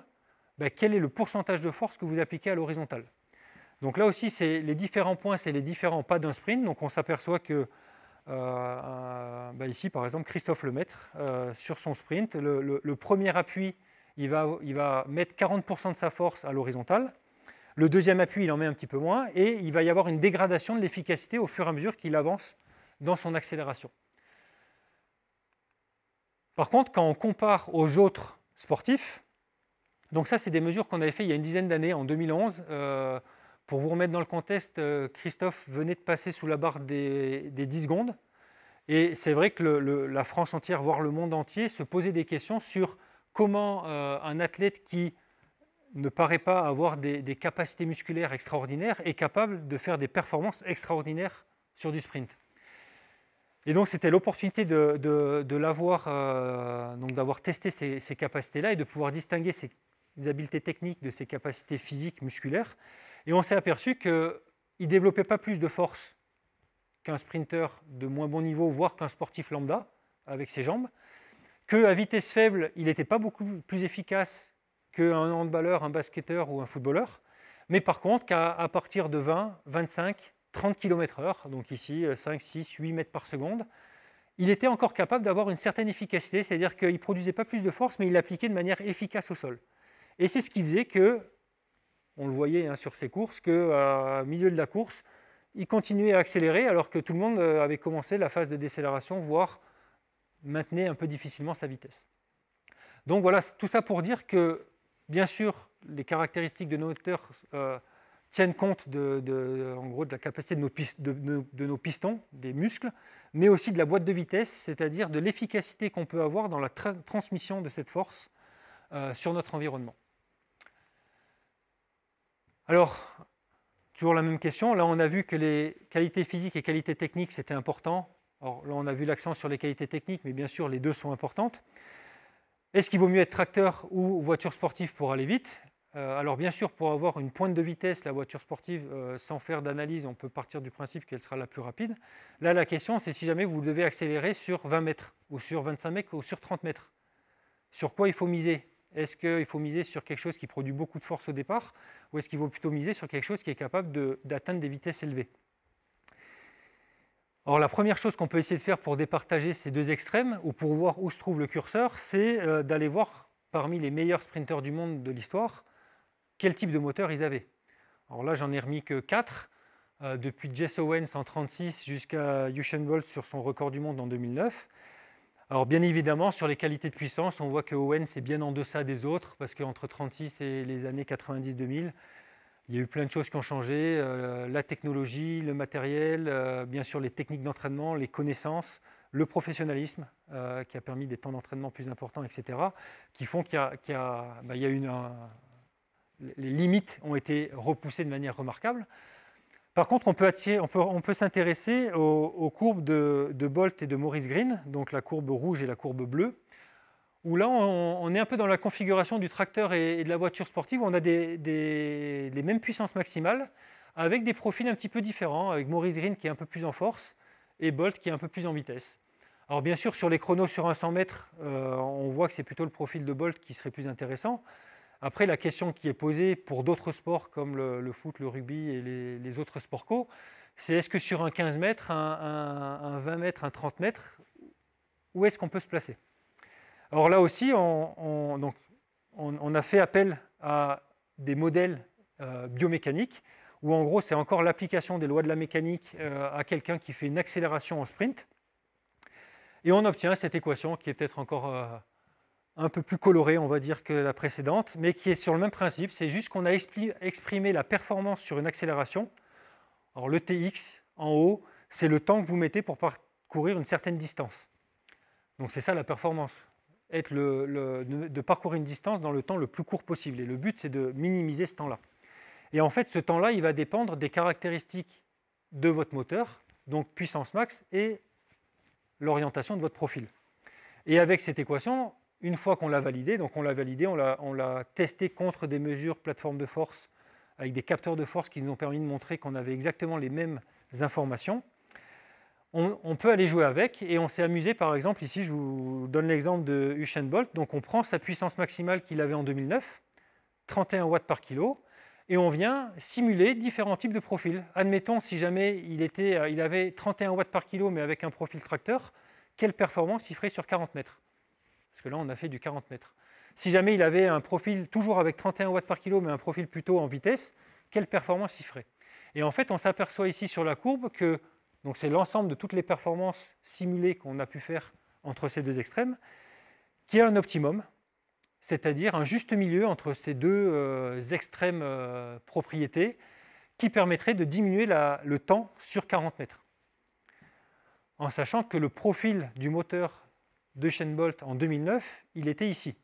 ben, quel est le pourcentage de force que vous appliquez à l'horizontale. Donc là aussi, c'est les différents points, c'est les différents pas d'un sprint. Donc on s'aperçoit que euh, bah, ici, par exemple, Christophe Lemaître, euh, sur son sprint, le, premier appui, il va, il va mettre 40% de sa force à l'horizontale. Le deuxième appui, il en met un petit peu moins. Et il va y avoir une dégradation de l'efficacité au fur et à mesure qu'il avance dans son accélération. Par contre, quand on compare aux autres sportifs, donc ça, c'est des mesures qu'on avait fait il y a une dizaine d'années, en 2011. Pour vous remettre dans le contexte, euh, Christophe venait de passer sous la barre des, 10 secondes. Et c'est vrai que la France entière, voire le monde entier, se posait des questions sur comment euh, un athlète qui ne paraît pas avoir des, capacités musculaires extraordinaires est capable de faire des performances extraordinaires sur du sprint. Et donc c'était l'opportunité de, l'avoir, euh, donc d'avoir testé ces, ces capacités-là et de pouvoir distinguer ses habiletés techniques de ses capacités physiques, musculaires. Et on s'est aperçu qu'il ne développait pas plus de force qu'un sprinter de moins bon niveau, voire qu'un sportif lambda avec ses jambes, qu'à vitesse faible, il n'était pas beaucoup plus efficace qu'un handballeur, un basketteur ou un footballeur, mais par contre qu'à partir de 20, 25, 30 km/h, donc ici 5, 6, 8 mètres par seconde, il était encore capable d'avoir une certaine efficacité, c'est-à-dire qu'il ne produisait pas plus de force, mais il l'appliquait de manière efficace au sol. Et c'est ce qui faisait que on le voyait hein, sur ses courses, qu'au euh, milieu de la course, il continuait à accélérer alors que tout le monde euh, avait commencé la phase de décélération, voire maintenait un peu difficilement sa vitesse. Donc voilà, tout ça pour dire que, bien sûr, les caractéristiques de nos moteurs euh, tiennent compte de, en gros, de la capacité de nos, pistons, des muscles, mais aussi de la boîte de vitesse, c'est-à-dire de l'efficacité qu'on peut avoir dans la transmission de cette force sur notre environnement. Alors, toujours la même question. Là, on a vu que les qualités physiques et qualités techniques, c'était important. Alors là, on a vu l'accent sur les qualités techniques, mais bien sûr, les deux sont importantes. Est-ce qu'il vaut mieux être tracteur ou voiture sportive pour aller vite euh, Alors, bien sûr, pour avoir une pointe de vitesse, la voiture sportive, euh, sans faire d'analyse, on peut partir du principe qu'elle sera la plus rapide. Là, la question, c'est si jamais vous devez accélérer sur 20 mètres, ou sur 25 mètres, ou sur 30 mètres. Sur quoi il faut miser est-ce qu'il faut miser sur quelque chose qui produit beaucoup de force au départ ou est-ce qu'il vaut plutôt miser sur quelque chose qui est capable d'atteindre des vitesses élevées alors la première chose qu'on peut essayer de faire pour départager ces deux extrêmes ou pour voir où se trouve le curseur, c'est euh, d'aller voir parmi les meilleurs sprinteurs du monde de l'histoire quel type de moteur ils avaient. Alors là j'en ai remis que 4, euh, depuis Jess Owens en 1936 jusqu'à Usain Bolt sur son record du monde en 2009. Alors bien évidemment, sur les qualités de puissance, on voit que Owen c'est bien en deçà des autres, parce qu'entre 36 et les années 90-2000, il y a eu plein de choses qui ont changé, euh, la technologie, le matériel, euh, bien sûr les techniques d'entraînement, les connaissances, le professionnalisme euh, qui a permis des temps d'entraînement plus importants, etc., qui font qu'il y a, bah, les limites ont été repoussées de manière remarquable. Par contre, on peut, s'intéresser aux, courbes de, Bolt et de Maurice Green, donc la courbe rouge et la courbe bleue, où là, on, est un peu dans la configuration du tracteur et, de la voiture sportive. où On a des, les mêmes puissances maximales, avec des profils un petit peu différents, avec Maurice Green qui est un peu plus en force et Bolt qui est un peu plus en vitesse. Alors bien sûr, sur les chronos sur un 100 mètres, euh, on voit que c'est plutôt le profil de Bolt qui serait plus intéressant, après, la question qui est posée pour d'autres sports comme le, foot, le rugby et les, autres sports co, c'est est-ce que sur un 15 mètres, un, 20 mètres, un 30 mètres, où est-ce qu'on peut se placer Alors là aussi, on, donc, on, a fait appel à des modèles euh, biomécaniques, où en gros, c'est encore l'application des lois de la mécanique euh, à quelqu'un qui fait une accélération en sprint. Et on obtient cette équation qui est peut-être encore... Euh, un peu plus coloré, on va dire, que la précédente, mais qui est sur le même principe. C'est juste qu'on a exprimé la performance sur une accélération. Alors le TX, en haut, c'est le temps que vous mettez pour parcourir une certaine distance. Donc c'est ça la performance, être de parcourir une distance dans le temps le plus court possible. Et le but, c'est de minimiser ce temps-là. Et en fait, ce temps-là, il va dépendre des caractéristiques de votre moteur, donc puissance max et l'orientation de votre profil. Et avec cette équation, une fois qu'on l'a validé, donc on l'a validé, on l'a testé contre des mesures plateforme de force avec des capteurs de force qui nous ont permis de montrer qu'on avait exactement les mêmes informations. On, peut aller jouer avec et on s'est amusé, par exemple, ici je vous donne l'exemple de Usain Bolt. Donc on prend sa puissance maximale qu'il avait en 2009, 31 watts par kilo, et on vient simuler différents types de profils. Admettons, si jamais il, était, euh, il avait 31 watts par kilo, mais avec un profil tracteur, quelle performance il ferait sur 40 mètres parce que là, on a fait du 40 mètres. Si jamais il avait un profil toujours avec 31 watts par kilo, mais un profil plutôt en vitesse, quelle performance il ferait Et en fait, on s'aperçoit ici sur la courbe que donc c'est l'ensemble de toutes les performances simulées qu'on a pu faire entre ces deux extrêmes, qui a un optimum, c'est-à-dire un juste milieu entre ces deux euh, extrêmes euh, propriétés qui permettrait de diminuer le temps sur 40 mètres. En sachant que le profil du moteur de Bolt en 2009, il était ici.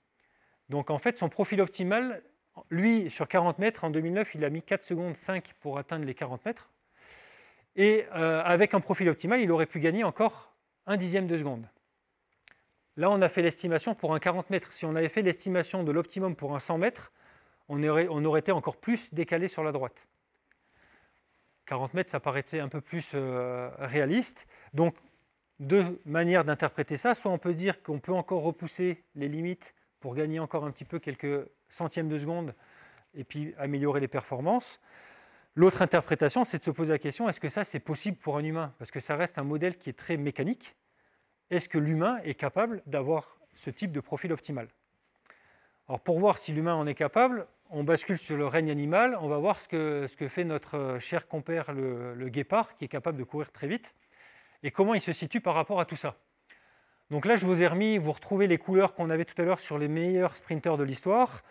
Donc en fait, son profil optimal, lui, sur 40 mètres, en 2009, il a mis 4 secondes 5 pour atteindre les 40 mètres. Et euh, avec un profil optimal, il aurait pu gagner encore un dixième de seconde. Là, on a fait l'estimation pour un 40 mètres. Si on avait fait l'estimation de l'optimum pour un 100 mètres, on aurait, été encore plus décalé sur la droite. 40 mètres, ça paraissait un peu plus euh, réaliste. Donc, deux manières d'interpréter ça. Soit on peut dire qu'on peut encore repousser les limites pour gagner encore un petit peu quelques centièmes de seconde et puis améliorer les performances. L'autre interprétation, c'est de se poser la question, est-ce que ça c'est possible pour un humain Parce que ça reste un modèle qui est très mécanique. Est-ce que l'humain est capable d'avoir ce type de profil optimal Alors pour voir si l'humain en est capable, on bascule sur le règne animal, on va voir ce que, ce que fait notre euh, cher compère le, le guépard, qui est capable de courir très vite et comment il se situe par rapport à tout ça. Donc là, je vous ai remis, vous retrouvez les couleurs qu'on avait tout à l'heure sur les meilleurs sprinteurs de l'histoire.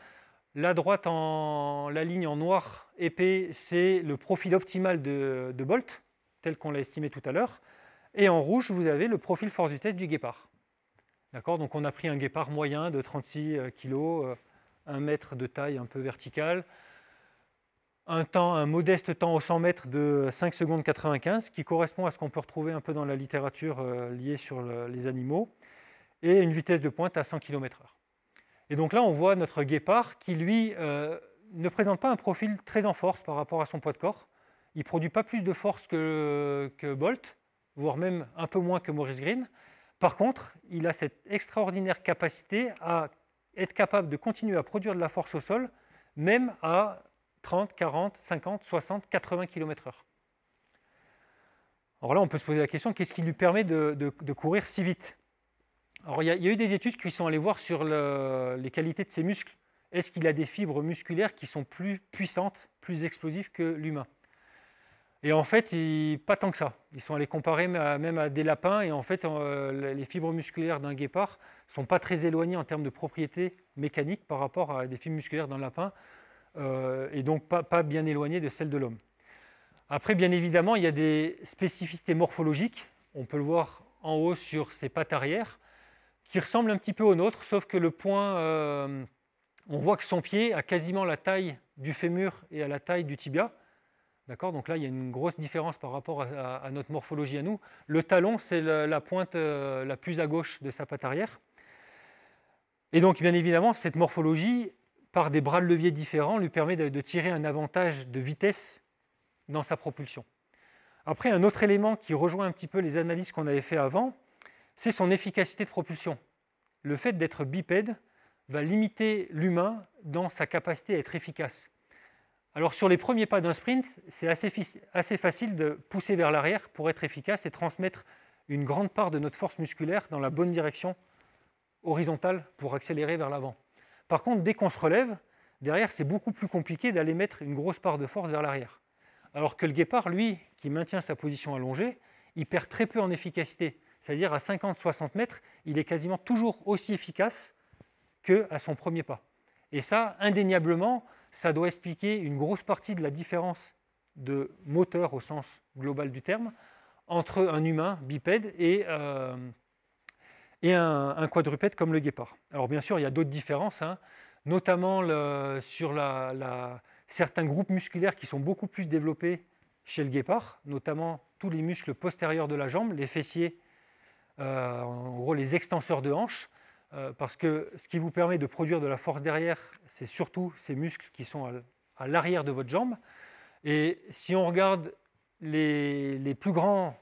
La droite, en, la ligne en noir épais, c'est le profil optimal de, de Bolt, tel qu'on l'a estimé tout à l'heure. Et en rouge, vous avez le profil force vitesse du guépard. D'accord Donc on a pris un guépard moyen de 36 kg, 1 mètre de taille un peu verticale, un, temps, un modeste temps au 100 mètres de 5 secondes 95, qui correspond à ce qu'on peut retrouver un peu dans la littérature euh, liée sur les animaux, et une vitesse de pointe à 100 km/h. Et donc là, on voit notre guépard qui, lui, euh, ne présente pas un profil très en force par rapport à son poids de corps. Il ne produit pas plus de force que Bolt, voire même un peu moins que Maurice Green. Par contre, il a cette extraordinaire capacité à être capable de continuer à produire de la force au sol, même à 30, 40, 50, 60, 80 km/h. Alors là, on peut se poser la question, qu'est-ce qui lui permet de, courir si vite Alors il y, a eu des études qui sont allées voir sur les qualités de ses muscles. Est-ce qu'il a des fibres musculaires qui sont plus puissantes, plus explosives que l'humain Et en fait, pas tant que ça. Ils sont allés comparer même à des lapins, et en fait, euh, les fibres musculaires d'un guépard ne sont pas très éloignées en termes de propriétés mécaniques par rapport à des fibres musculaires d'un lapin. Euh, et donc pas, bien éloignée de celle de l'homme. Après, bien évidemment, il y a des spécificités morphologiques. On peut le voir en haut sur ses pattes arrière, qui ressemblent un petit peu aux nôtres, sauf que le point, euh, on voit que son pied a quasiment la taille du fémur et à la taille du tibia. D'accord Donc là, il y a une grosse différence par rapport à, notre morphologie à nous. Le talon, c'est la pointe euh, la plus à gauche de sa patte arrière. Et donc, bien évidemment, cette morphologie, par des bras de levier différents, lui permet de, tirer un avantage de vitesse dans sa propulsion. Après, un autre élément qui rejoint un petit peu les analyses qu'on avait fait avant, c'est son efficacité de propulsion. Le fait d'être bipède va limiter l'humain dans sa capacité à être efficace. Alors sur les premiers pas d'un sprint, c'est assez, facile de pousser vers l'arrière pour être efficace et transmettre une grande part de notre force musculaire dans la bonne direction horizontale pour accélérer vers l'avant. Par contre, dès qu'on se relève, derrière, c'est beaucoup plus compliqué d'aller mettre une grosse part de force vers l'arrière. Alors que le guépard, lui, qui maintient sa position allongée, il perd très peu en efficacité. C'est-à-dire à, 50-60 mètres, il est quasiment toujours aussi efficace qu'à son premier pas. Et ça, indéniablement, ça doit expliquer une grosse partie de la différence de moteur au sens global du terme entre un humain bipède et, euh, un, quadrupède comme le guépard. Alors bien sûr, il y a d'autres différences, hein. notamment sur certains groupes musculaires qui sont beaucoup plus développés chez le guépard, notamment tous les muscles postérieurs de la jambe, les fessiers, euh, en gros les extenseurs de hanches, euh, parce que ce qui vous permet de produire de la force derrière, c'est surtout ces muscles qui sont à, l'arrière de votre jambe. Et si on regarde les, les plus grands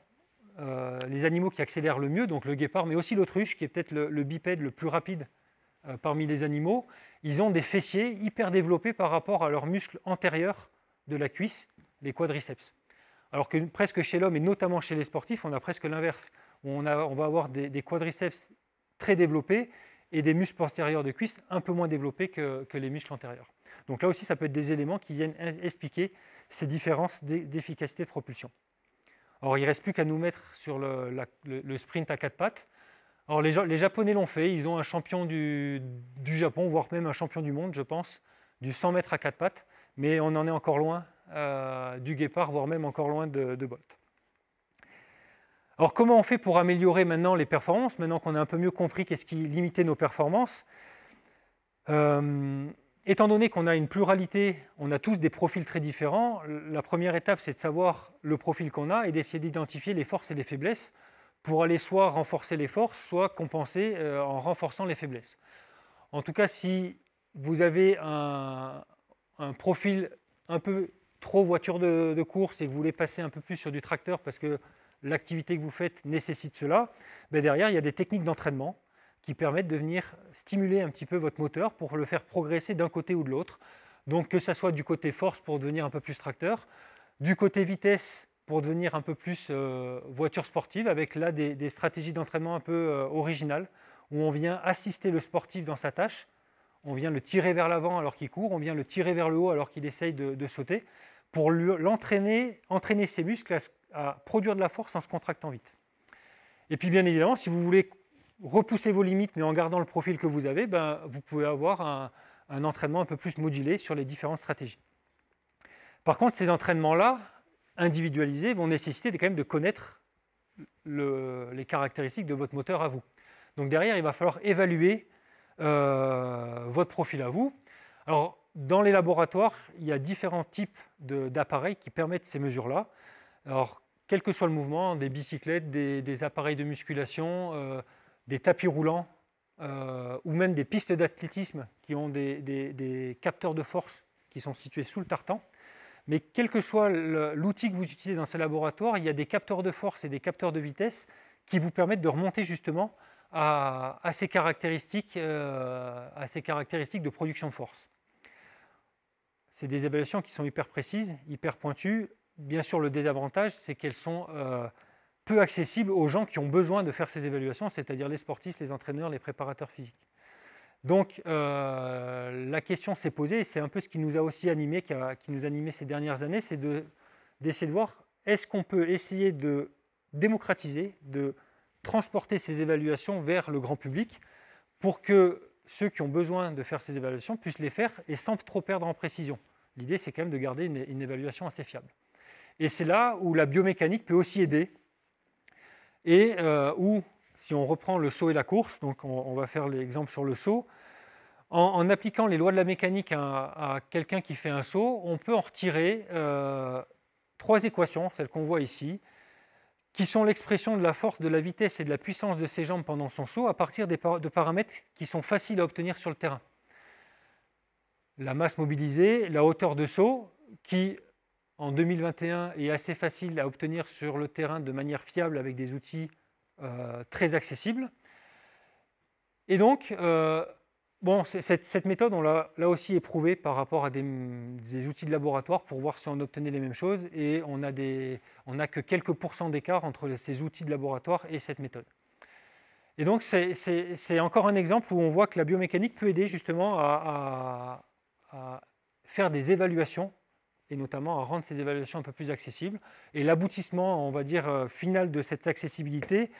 euh, les animaux qui accélèrent le mieux, donc le guépard, mais aussi l'autruche, qui est peut-être le, bipède le plus rapide euh, parmi les animaux, ils ont des fessiers hyper développés par rapport à leurs muscles antérieurs de la cuisse, les quadriceps. Alors que presque chez l'homme, et notamment chez les sportifs, on a presque l'inverse. On, va avoir des, quadriceps très développés et des muscles postérieurs de cuisse un peu moins développés que les muscles antérieurs. Donc là aussi, ça peut être des éléments qui viennent expliquer ces différences d'efficacité de propulsion. Or, il ne reste plus qu'à nous mettre sur le, sprint à quatre pattes. Or, les, Japonais l'ont fait. Ils ont un champion du, Japon, voire même un champion du monde, je pense, du 100 mètres à quatre pattes. Mais on en est encore loin euh, du guépard, voire même encore loin de, Bolt. Alors, comment on fait pour améliorer maintenant les performances, maintenant qu'on a un peu mieux compris qu'est-ce qui limitait nos performances euh, Étant donné qu'on a une pluralité, on a tous des profils très différents, la première étape, c'est de savoir le profil qu'on a et d'essayer d'identifier les forces et les faiblesses pour aller soit renforcer les forces, soit compenser euh, en renforçant les faiblesses. En tout cas, si vous avez un, profil un peu trop voiture de, course et que vous voulez passer un peu plus sur du tracteur parce que l'activité que vous faites nécessite cela, ben derrière, il y a des techniques d'entraînement qui permettent de venir stimuler un petit peu votre moteur pour le faire progresser d'un côté ou de l'autre. Donc que ça soit du côté force pour devenir un peu plus tracteur, du côté vitesse pour devenir un peu plus euh, voiture sportive, avec là des, stratégies d'entraînement un peu euh, originales, où on vient assister le sportif dans sa tâche, on vient le tirer vers l'avant alors qu'il court, on vient le tirer vers le haut alors qu'il essaye de, sauter, pour l'entraîner, entraîner ses muscles à produire de la force en se contractant vite. Et puis bien évidemment, si vous voulez repousser vos limites, mais en gardant le profil que vous avez, ben, vous pouvez avoir un, entraînement un peu plus modulé sur les différentes stratégies. Par contre, ces entraînements-là, individualisés, vont nécessiter quand même de connaître les caractéristiques de votre moteur à vous. Donc derrière, il va falloir évaluer euh, votre profil à vous. Alors, dans les laboratoires, il y a différents types d'appareils qui permettent ces mesures-là. Alors, quel que soit le mouvement, des bicyclettes, des, appareils de musculation, euh, des tapis roulants euh, ou même des pistes d'athlétisme qui ont des, capteurs de force qui sont situés sous le tartan. Mais quel que soit l'outil que vous utilisez dans ces laboratoires, il y a des capteurs de force et des capteurs de vitesse qui vous permettent de remonter justement à, ces, caractéristiques, euh, à ces caractéristiques de production de force. C'est des évaluations qui sont hyper précises, hyper pointues. Bien sûr, le désavantage, c'est qu'elles sont euh, peu accessible aux gens qui ont besoin de faire ces évaluations, c'est-à-dire les sportifs, les entraîneurs, les préparateurs physiques. Donc euh, la question s'est posée, et c'est un peu ce qui nous a aussi animé, qui, nous a ces dernières années, c'est d'essayer de, voir est-ce qu'on peut essayer de démocratiser, de transporter ces évaluations vers le grand public pour que ceux qui ont besoin de faire ces évaluations puissent les faire et sans trop perdre en précision. L'idée, c'est quand même de garder une évaluation assez fiable. Et c'est là où la biomécanique peut aussi aider et euh, où, si on reprend le saut et la course, donc on, va faire l'exemple sur le saut, en, appliquant les lois de la mécanique à, quelqu'un qui fait un saut, on peut en retirer euh, trois équations, celles qu'on voit ici, qui sont l'expression de la force, de la vitesse et de la puissance de ses jambes pendant son saut à partir des de paramètres qui sont faciles à obtenir sur le terrain. La masse mobilisée, la hauteur de saut, qui en 2021 est assez facile à obtenir sur le terrain de manière fiable avec des outils euh, très accessibles. Et donc, euh, bon, cette, méthode, on l'a là aussi éprouvée par rapport à des, outils de laboratoire pour voir si on obtenait les mêmes choses. Et on n'a que quelques pourcents d'écart entre ces outils de laboratoire et cette méthode. Et donc, c'est encore un exemple où on voit que la biomécanique peut aider justement à faire des évaluations et notamment à rendre ces évaluations un peu plus accessibles. Et l'aboutissement, on va dire, euh, final de cette accessibilité,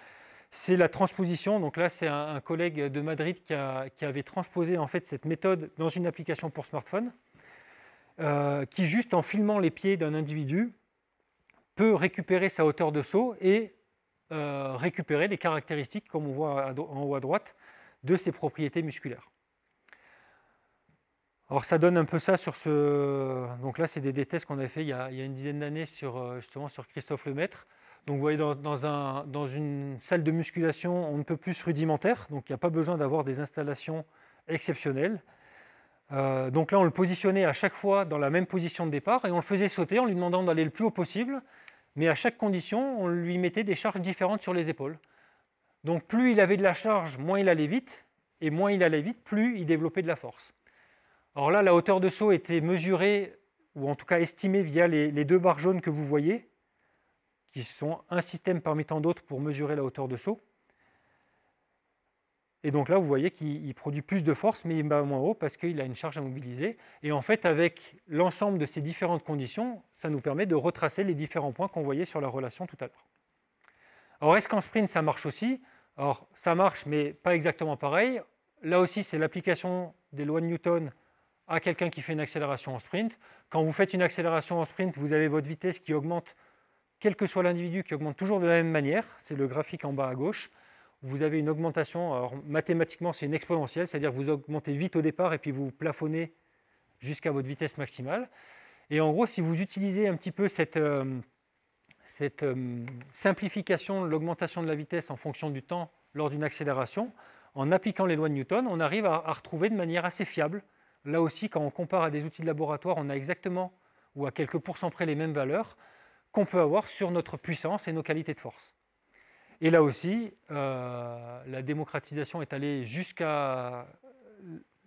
c'est la transposition. Donc là, c'est un, collègue de Madrid qui, avait transposé en fait cette méthode dans une application pour smartphone, euh, qui juste en filmant les pieds d'un individu peut récupérer sa hauteur de saut et euh, récupérer les caractéristiques, comme on voit en haut à droite, de ses propriétés musculaires. Alors ça donne un peu ça sur ce... Donc là, c'est des, tests qu'on avait fait il y a, une dizaine d'années sur, euh, justement sur Christophe Lemaître. Donc vous voyez, dans, une salle de musculation, on ne peut plus rudimentaire, donc il n'y a pas besoin d'avoir des installations exceptionnelles. Euh, donc là, on le positionnait à chaque fois dans la même position de départ et on le faisait sauter en lui demandant d'aller le plus haut possible. Mais à chaque condition, on lui mettait des charges différentes sur les épaules. Donc plus il avait de la charge, moins il allait vite. Et moins il allait vite, plus il développait de la force. Alors là, la hauteur de saut était mesurée, ou en tout cas estimée via les, deux barres jaunes que vous voyez, qui sont un système parmi tant d'autres pour mesurer la hauteur de saut. Et donc là, vous voyez qu'il produit plus de force, mais il va moins haut parce qu'il a une charge à mobiliser. Et en fait, avec l'ensemble de ces différentes conditions, ça nous permet de retracer les différents points qu'on voyait sur la relation tout à l'heure. Alors, est-ce qu'en sprint, ça marche aussi Alors, ça marche, mais pas exactement pareil. Là aussi, c'est l'application des lois de Newton à quelqu'un qui fait une accélération en sprint. Quand vous faites une accélération en sprint, vous avez votre vitesse qui augmente, quel que soit l'individu, qui augmente toujours de la même manière. C'est le graphique en bas à gauche. Vous avez une augmentation, alors mathématiquement c'est une exponentielle, c'est-à-dire vous augmentez vite au départ et puis vous plafonnez jusqu'à votre vitesse maximale. Et en gros, si vous utilisez un petit peu cette, euh, euh, simplification l'augmentation de la vitesse en fonction du temps lors d'une accélération, en appliquant les lois de Newton, on arrive à retrouver de manière assez fiable Là aussi, quand on compare à des outils de laboratoire, on a exactement ou à quelques pourcents près les mêmes valeurs qu'on peut avoir sur notre puissance et nos qualités de force. Et là aussi, euh, la démocratisation est allée jusqu'à euh,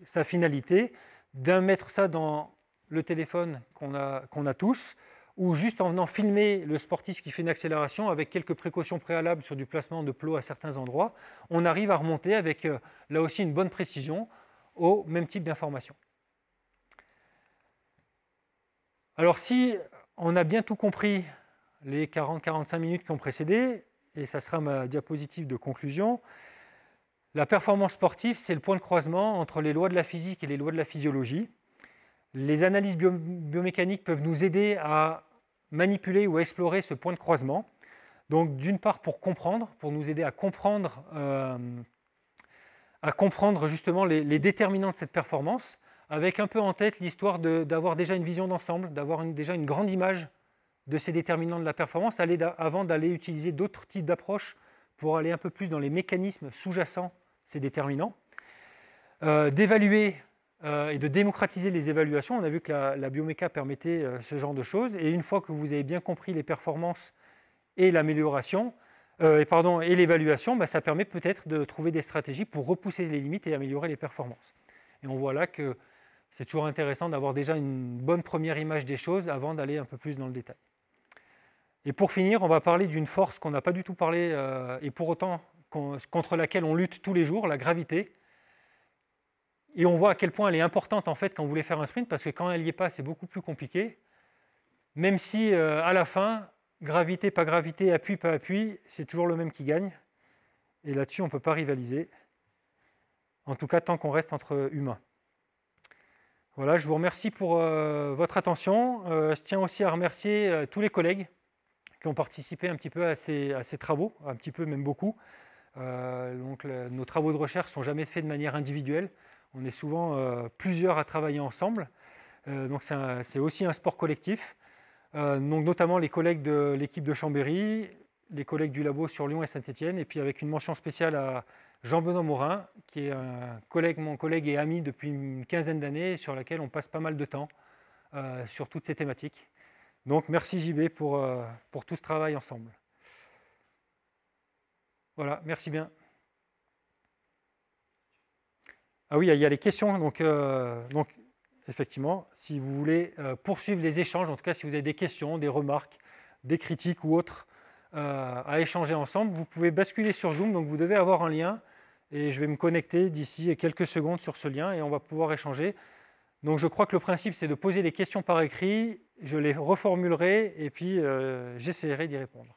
sa finalité d'un mettre ça dans le téléphone qu'on a, a, tous, ou juste en venant filmer le sportif qui fait une accélération avec quelques précautions préalables sur du placement de plots à certains endroits, on arrive à remonter avec euh, là aussi une bonne précision au même type d'information. Alors si on a bien tout compris les 40-45 minutes qui ont précédé, et ça sera ma diapositive de conclusion, la performance sportive, c'est le point de croisement entre les lois de la physique et les lois de la physiologie. Les analyses biomécaniques peuvent nous aider à manipuler ou à explorer ce point de croisement. Donc d'une part pour comprendre, pour nous aider à comprendre, euh, à comprendre justement les, déterminants de cette performance, avec un peu en tête l'histoire d'avoir déjà une vision d'ensemble, d'avoir déjà une grande image de ces déterminants de la performance, avant d'aller utiliser d'autres types d'approches pour aller un peu plus dans les mécanismes sous-jacents ces déterminants, euh, d'évaluer euh, et de démocratiser les évaluations. On a vu que la, bioméca permettait euh, ce genre de choses. Et une fois que vous avez bien compris les performances et l'amélioration, et pardon, et l'évaluation, bah, ça permet peut-être de trouver des stratégies pour repousser les limites et améliorer les performances. Et on voit là que c'est toujours intéressant d'avoir déjà une bonne première image des choses avant d'aller un peu plus dans le détail. Et pour finir, on va parler d'une force qu'on n'a pas du tout parlé, euh, et pour autant contre laquelle on lutte tous les jours, la gravité. Et on voit à quel point elle est importante en fait quand vous voulez faire un sprint, parce que quand elle n'y est pas, c'est beaucoup plus compliqué. Même si euh, à la fin, gravité, pas gravité, appui, pas appui, c'est toujours le même qui gagne. Et là-dessus, on ne peut pas rivaliser. En tout cas, tant qu'on reste entre humains. Voilà, je vous remercie pour euh, votre attention. Euh, je tiens aussi à remercier euh, tous les collègues qui ont participé un petit peu à ces, travaux, un petit peu, même beaucoup. donc, nos travaux de recherche ne sont jamais faits de manière individuelle. On est souvent plusieurs à travailler ensemble. donc, c'est aussi un sport collectif. donc, notamment les collègues de l'équipe de Chambéry, les collègues du labo sur Lyon et Saint-Etienne, et puis avec une mention spéciale à, Jean-Benoît Morin, qui est un collègue, mon collègue et ami depuis une quinzaine d'années, sur laquelle on passe pas mal de temps euh, sur toutes ces thématiques. Donc merci JB pour, euh, pour tout ce travail ensemble. Voilà, merci bien. Ah oui, il y a les questions. Donc, euh, donc effectivement, si vous voulez poursuivre les échanges, en tout cas si vous avez des questions, des remarques, des critiques ou autres, euh, à échanger ensemble. Vous pouvez basculer sur Zoom, donc vous devez avoir un lien. Et je vais me connecter d'ici quelques secondes sur ce lien et on va pouvoir échanger. Donc je crois que le principe, c'est de poser les questions par écrit. Je les reformulerai et puis euh, j'essaierai d'y répondre.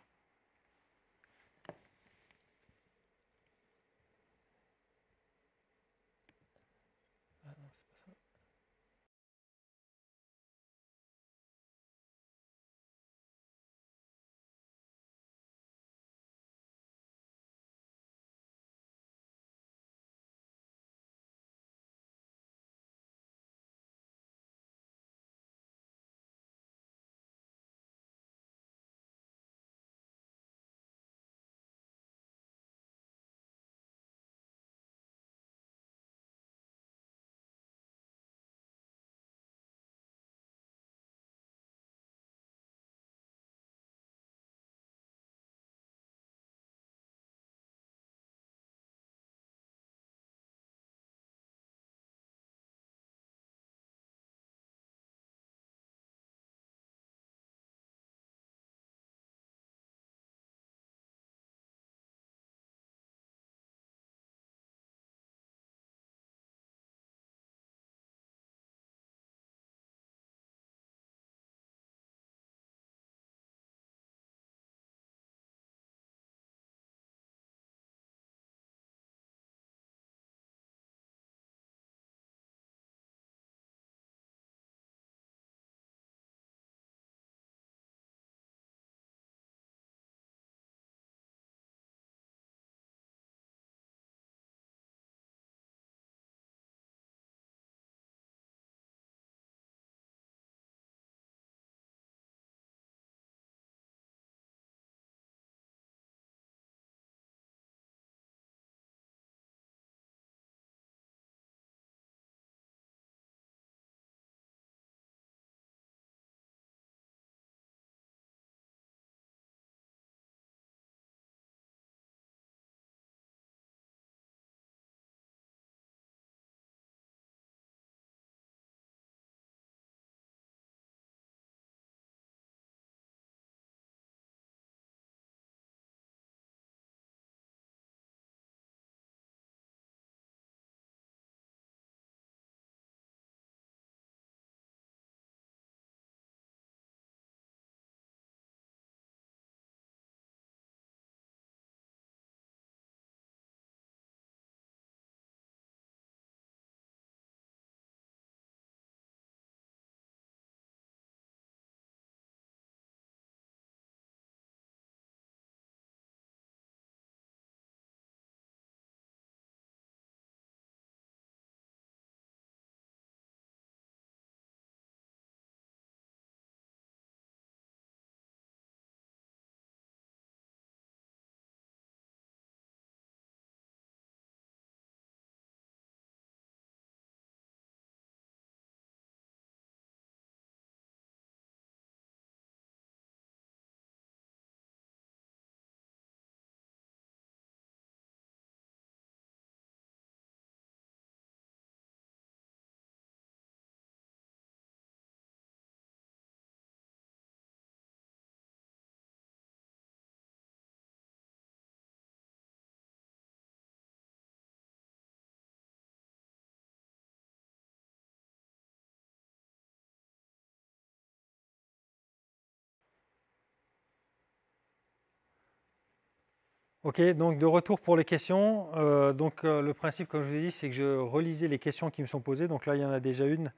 Ok, donc de retour pour les questions. Euh, donc euh, le principe, comme je vous ai dit, c'est que je relisais les questions qui me sont posées. Donc là, il y en a déjà une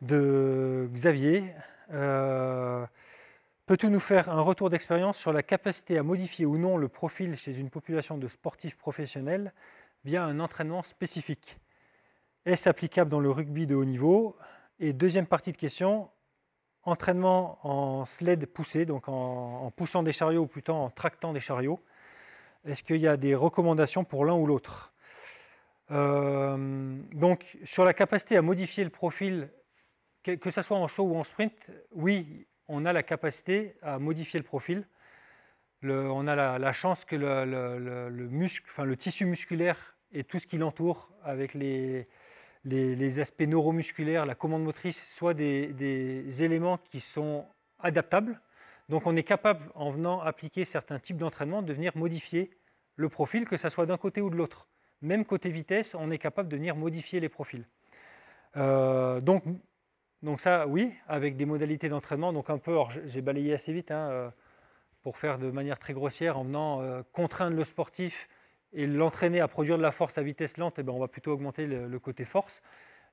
de Xavier. Euh, Peut-on nous faire un retour d'expérience sur la capacité à modifier ou non le profil chez une population de sportifs professionnels via un entraînement spécifique Est-ce applicable dans le rugby de haut niveau Et deuxième partie de question, entraînement en sled poussé, donc en poussant des chariots ou plutôt en tractant des chariots est-ce qu'il y a des recommandations pour l'un ou l'autre euh, Donc, sur la capacité à modifier le profil, que ce soit en saut ou en sprint, oui, on a la capacité à modifier le profil. on a la, chance que le, muscle, enfin, le tissu musculaire et tout ce qui l'entoure, avec les, les, aspects neuromusculaires, la commande motrice, soient des éléments qui sont adaptables. Donc on est capable, en venant appliquer certains types d'entraînement, de venir modifier le profil, que ça soit d'un côté ou de l'autre. Même côté vitesse, on est capable de venir modifier les profils. Euh, donc, donc ça, oui, avec des modalités d'entraînement, donc un peu, j'ai balayé assez vite, hein, euh, pour faire de manière très grossière, en venant euh, contraindre le sportif et l'entraîner à produire de la force à vitesse lente, et eh ben, on va plutôt augmenter le, le, côté force.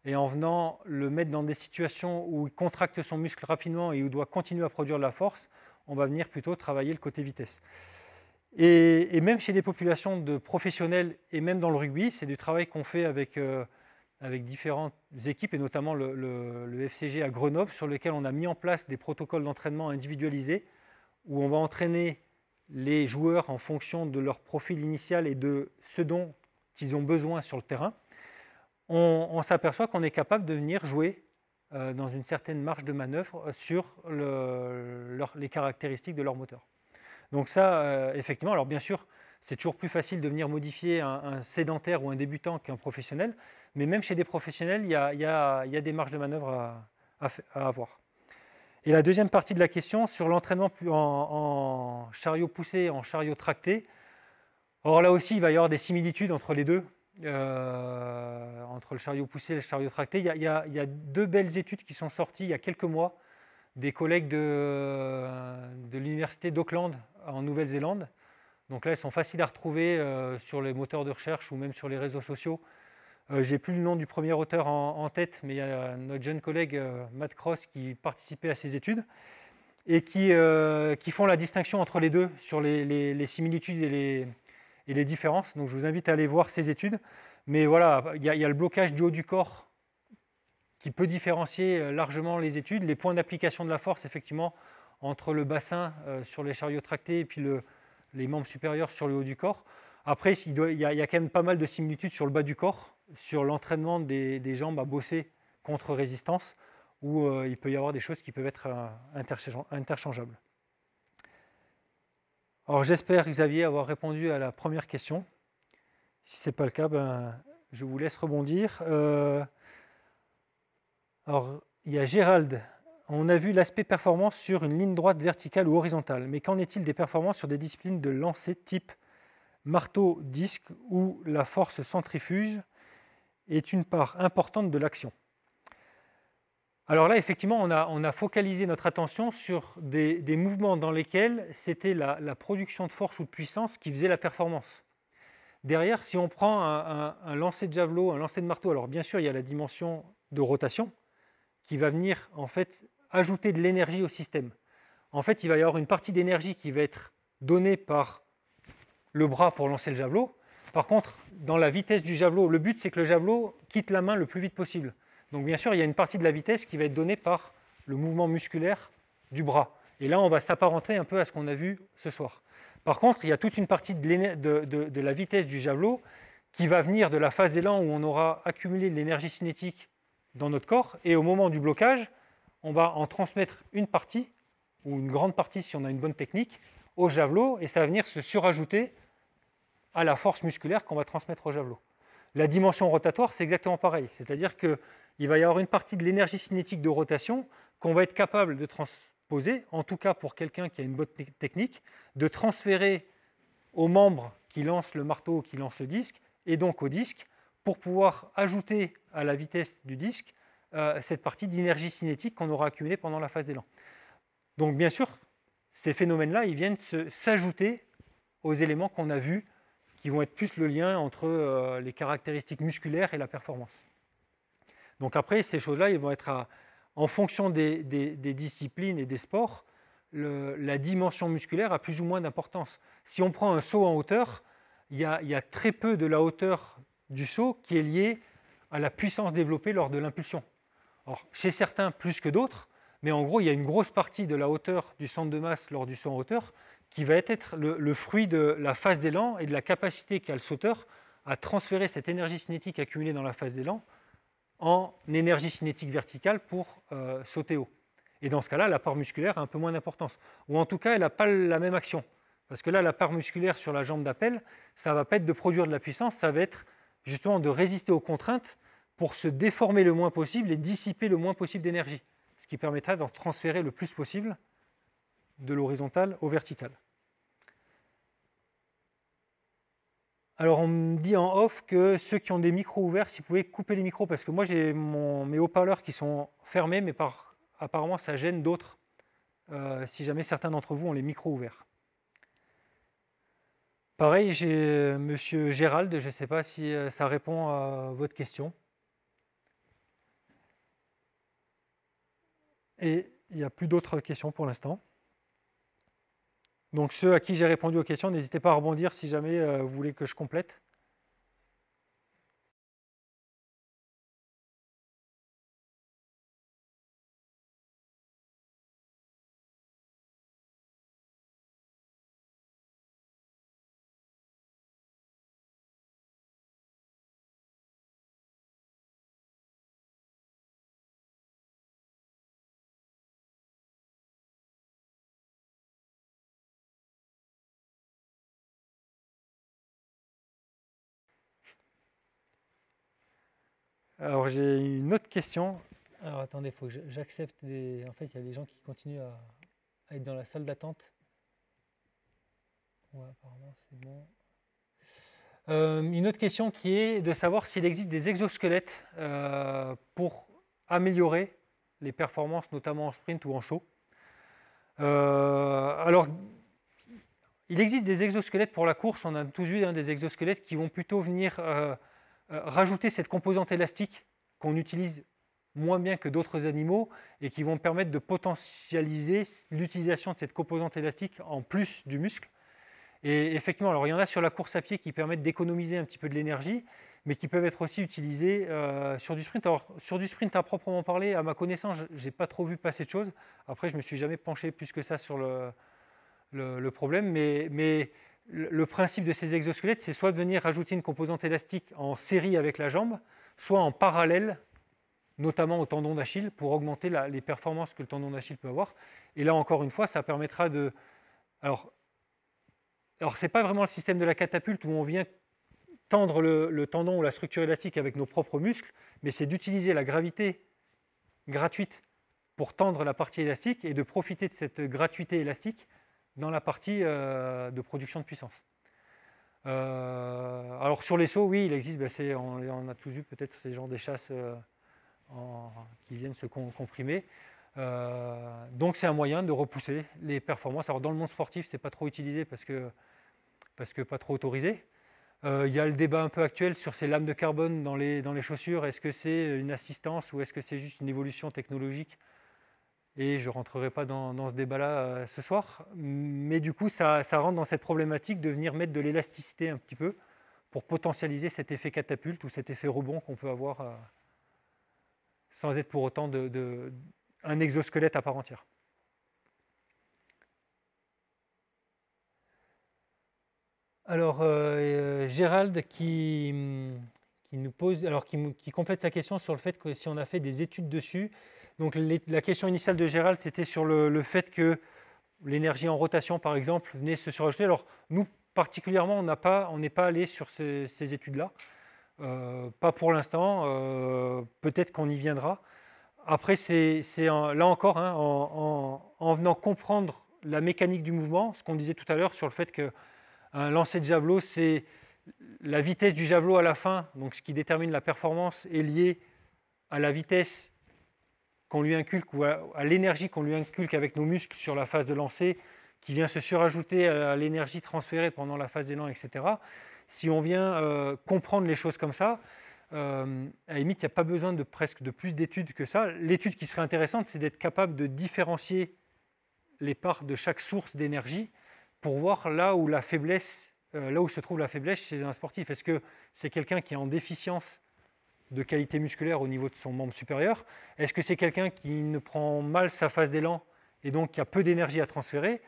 Et en venant le mettre dans des situations où il contracte son muscle rapidement et où il doit continuer à produire de la force, on va venir plutôt travailler le côté vitesse. Et, même chez des populations de professionnels et même dans le rugby, c'est du travail qu'on fait avec, euh, avec différentes équipes et notamment le, FCG à Grenoble sur lequel on a mis en place des protocoles d'entraînement individualisés où on va entraîner les joueurs en fonction de leur profil initial et de ce dont ils ont besoin sur le terrain. On, s'aperçoit qu'on est capable de venir jouer euh, dans une certaine marge de manœuvre sur les caractéristiques de leur moteur. Donc ça, euh, effectivement, alors bien sûr, c'est toujours plus facile de venir modifier un, sédentaire ou un débutant qu'un professionnel, mais même chez des professionnels, il y a, des marges de manœuvre à, avoir. Et la deuxième partie de la question, sur l'entraînement en, chariot poussé, en chariot tracté, or là aussi, il va y avoir des similitudes entre les deux, euh, entre le chariot poussé et le chariot tracté. il y a deux belles études qui sont sorties il y a quelques mois, des collègues de, l'université d'Auckland en Nouvelle-Zélande. Donc là, elles sont faciles à retrouver euh, sur les moteurs de recherche ou même sur les réseaux sociaux. Je euh, J'ai plus le nom du premier auteur en, tête, mais il y a notre jeune collègue euh, Matt Cross qui participait à ces études et qui, font la distinction entre les deux sur les, similitudes et les, différences. Donc je vous invite à aller voir ces études. Mais voilà, il y, a le blocage du haut du corps qui peut différencier euh, largement les études. Les points d'application de la force, effectivement, entre le bassin euh, sur les chariots tractés et puis le, les membres supérieurs sur le haut du corps. Après, il, y a, quand même pas mal de similitudes sur le bas du corps, sur l'entraînement des, jambes à bosser contre résistance, où euh, il peut y avoir des choses qui peuvent être interchangeables. Alors j'espère, Xavier, avoir répondu à la première question. Si ce n'est pas le cas, ben, je vous laisse rebondir. Alors, il y a Gérald. On a vu l'aspect performance sur une ligne droite verticale ou horizontale, mais qu'en est-il des performances sur des disciplines de lancer type marteau, disque où la force centrifuge est une part importante de l'action Alors là, effectivement, on a, focalisé notre attention sur des, mouvements dans lesquels c'était la, production de force ou de puissance qui faisait la performance. Derrière, si on prend un, un, un lancer de javelot, un lancer de marteau, alors bien sûr, il y a la dimension de rotation, qui va venir en fait ajouter de l'énergie au système. En fait, il va y avoir une partie d'énergie qui va être donnée par le bras pour lancer le javelot. Par contre, dans la vitesse du javelot, le but c'est que le javelot quitte la main le plus vite possible. Donc bien sûr, il y a une partie de la vitesse qui va être donnée par le mouvement musculaire du bras. Et là, on va s'apparenter un peu à ce qu'on a vu ce soir. Par contre, il y a toute une partie de, de la vitesse du javelot qui va venir de la phase d'élan où on aura accumulé de l'énergie cinétique dans notre corps, et au moment du blocage, on va en transmettre une partie, ou une grande partie si on a une bonne technique, au javelot, et ça va venir se surajouter à la force musculaire qu'on va transmettre au javelot. La dimension rotatoire, c'est exactement pareil, c'est-à-dire qu'il va y avoir une partie de l'énergie cinétique de rotation qu'on va être capable de transposer, en tout cas pour quelqu'un qui a une bonne technique, de transférer aux membres qui lancent le marteau ou qui lancent le disque, et donc au disque, pour pouvoir ajouter à la vitesse du disque euh, cette partie d'énergie cinétique qu'on aura accumulée pendant la phase d'élan. Donc bien sûr, ces phénomènes-là, ils viennent s'ajouter aux éléments qu'on a vus, qui vont être plus le lien entre euh, les caractéristiques musculaires et la performance. Donc après, ces choses-là, ils vont être en fonction des, disciplines et des sports, la dimension musculaire a plus ou moins d'importance. Si on prend un saut en hauteur, il y, a, très peu de la hauteur du saut qui est lié à la puissance développée lors de l'impulsion. Or, chez certains plus que d'autres, mais en gros, il y a une grosse partie de la hauteur du centre de masse lors du saut en hauteur qui va être le, fruit de la phase d'élan et de la capacité qu'a le sauteur à transférer cette énergie cinétique accumulée dans la phase d'élan en énergie cinétique verticale pour euh, sauter haut. Et dans ce cas-là, la part musculaire a un peu moins d'importance. Ou en tout cas, elle n'a pas la même action. Parce que là, la part musculaire sur la jambe d'appel, ça ne va pas être de produire de la puissance, ça va être justement de résister aux contraintes pour se déformer le moins possible et dissiper le moins possible d'énergie, ce qui permettra d'en transférer le plus possible de l'horizontal au vertical. Alors on me dit en off que ceux qui ont des micros ouverts, si vous couper les micros, parce que moi j'ai mes haut-parleurs qui sont fermés, mais par, apparemment ça gêne d'autres, euh, si jamais certains d'entre vous ont les micros ouverts. Pareil, j'ai euh, Monsieur Gérald, je ne sais pas si euh, ça répond à votre question. Et il n'y a plus d'autres questions pour l'instant. Donc ceux à qui j'ai répondu aux questions, n'hésitez pas à rebondir si jamais euh, vous voulez que je complète. Alors j'ai une autre question. Alors attendez, il faut que j'accepte En fait, il y a des gens qui continuent à, être dans la salle d'attente. Ouais, apparemment c'est bon. Euh, une autre question qui est de savoir s'il existe des exosquelettes euh, pour améliorer les performances, notamment en sprint ou en saut. Euh, alors, il existe des exosquelettes pour la course. On a tous vu des exosquelettes qui vont plutôt venir euh, rajouter cette composante élastique qu'on utilise moins bien que d'autres animaux et qui vont permettre de potentialiser l'utilisation de cette composante élastique en plus du muscle. Et effectivement, alors il y en a sur la course à pied qui permettent d'économiser un petit peu de l'énergie, mais qui peuvent être aussi utilisés euh, sur du sprint. Alors sur du sprint à proprement parler, à ma connaissance, j'ai pas trop vu passer de choses. Après, je me suis jamais penché plus que ça sur le, le, problème, mais, mais le principe de ces exosquelettes, c'est soit de venir rajouter une composante élastique en série avec la jambe, soit en parallèle, notamment au tendon d'Achille, pour augmenter les performances que le tendon d'Achille peut avoir. Et là, encore une fois, ça permettra de... Alors, ce n'est pas vraiment le système de la catapulte où on vient tendre le tendon ou la structure élastique avec nos propres muscles, mais c'est d'utiliser la gravité gratuite pour tendre la partie élastique et de profiter de cette gratuité élastique dans la partie euh, de production de puissance. Euh, alors sur les sauts, oui, il existe, ben, on, a tous vu peut-être ces gens des chasses euh, qui viennent se comprimer. donc c'est un moyen de repousser les performances. Alors dans le monde sportif, c'est pas trop utilisé parce que, pas trop autorisé. Il y a le débat un peu actuel sur ces lames de carbone dans les chaussures. Est-ce que c'est une assistance ou est-ce que c'est juste une évolution technologique et je ne rentrerai pas dans, ce débat-là euh, ce soir. Mais du coup, ça, rentre dans cette problématique de venir mettre de l'élasticité un petit peu pour potentialiser cet effet catapulte ou cet effet rebond qu'on peut avoir euh, sans être pour autant un exosquelette à part entière. Alors, euh, Gérald qui, nous pose, alors qui, complète sa question sur le fait que si on a fait des études dessus, donc la question initiale de Gérald, c'était sur le, fait que l'énergie en rotation, par exemple, venait se surajouter. Alors nous, particulièrement, on n'est pas, allé sur ces, études-là. Euh, pas pour l'instant. Euh, peut-être qu'on y viendra. Après, c'est là encore, hein, en, venant comprendre la mécanique du mouvement, ce qu'on disait tout à l'heure sur le fait qu'un hein, lancer de javelot, c'est la vitesse du javelot à la fin, donc ce qui détermine la performance, est lié à la vitesse qu'on lui inculque ou à, l'énergie qu'on lui inculque avec nos muscles sur la phase de lancer, qui vient se surajouter à l'énergie transférée pendant la phase d'élan, etc. Si on vient euh, comprendre les choses comme ça, euh, à la limite, il n'y a pas besoin de presque de plus d'études que ça. L'étude qui serait intéressante, c'est d'être capable de différencier les parts de chaque source d'énergie pour voir là où la faiblesse, euh, là où se trouve la faiblesse chez un sportif. Est-ce que c'est quelqu'un qui est en déficience de qualité musculaire au niveau de son membre supérieur Est-ce que c'est quelqu'un qui ne prend mal sa phase d'élan et donc qui a peu d'énergie à transférer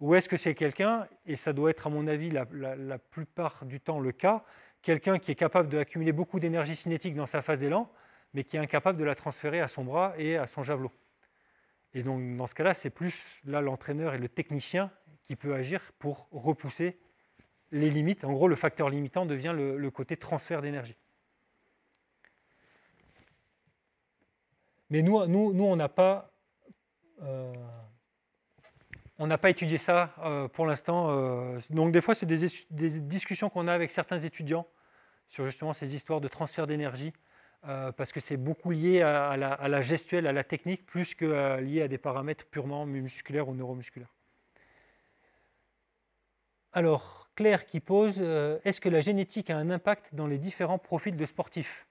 Ou est-ce que c'est quelqu'un, et ça doit être à mon avis la, plupart du temps le cas, quelqu'un qui est capable d'accumuler beaucoup d'énergie cinétique dans sa phase d'élan, mais qui est incapable de la transférer à son bras et à son javelot Et donc dans ce cas-là, c'est plus là l'entraîneur et le technicien qui peut agir pour repousser les limites. En gros, le facteur limitant devient le côté transfert d'énergie. Mais nous, nous, nous on n'a pas, euh, pas étudié ça euh, pour l'instant. Euh, donc des fois, c'est des, discussions qu'on a avec certains étudiants sur justement ces histoires de transfert d'énergie, parce que c'est beaucoup lié à, la, à, la, gestuelle, à la technique, plus que lié à des paramètres purement musculaires ou neuromusculaires. Alors, Claire qui pose, est-ce que la génétique a un impact dans les différents profils de sportifs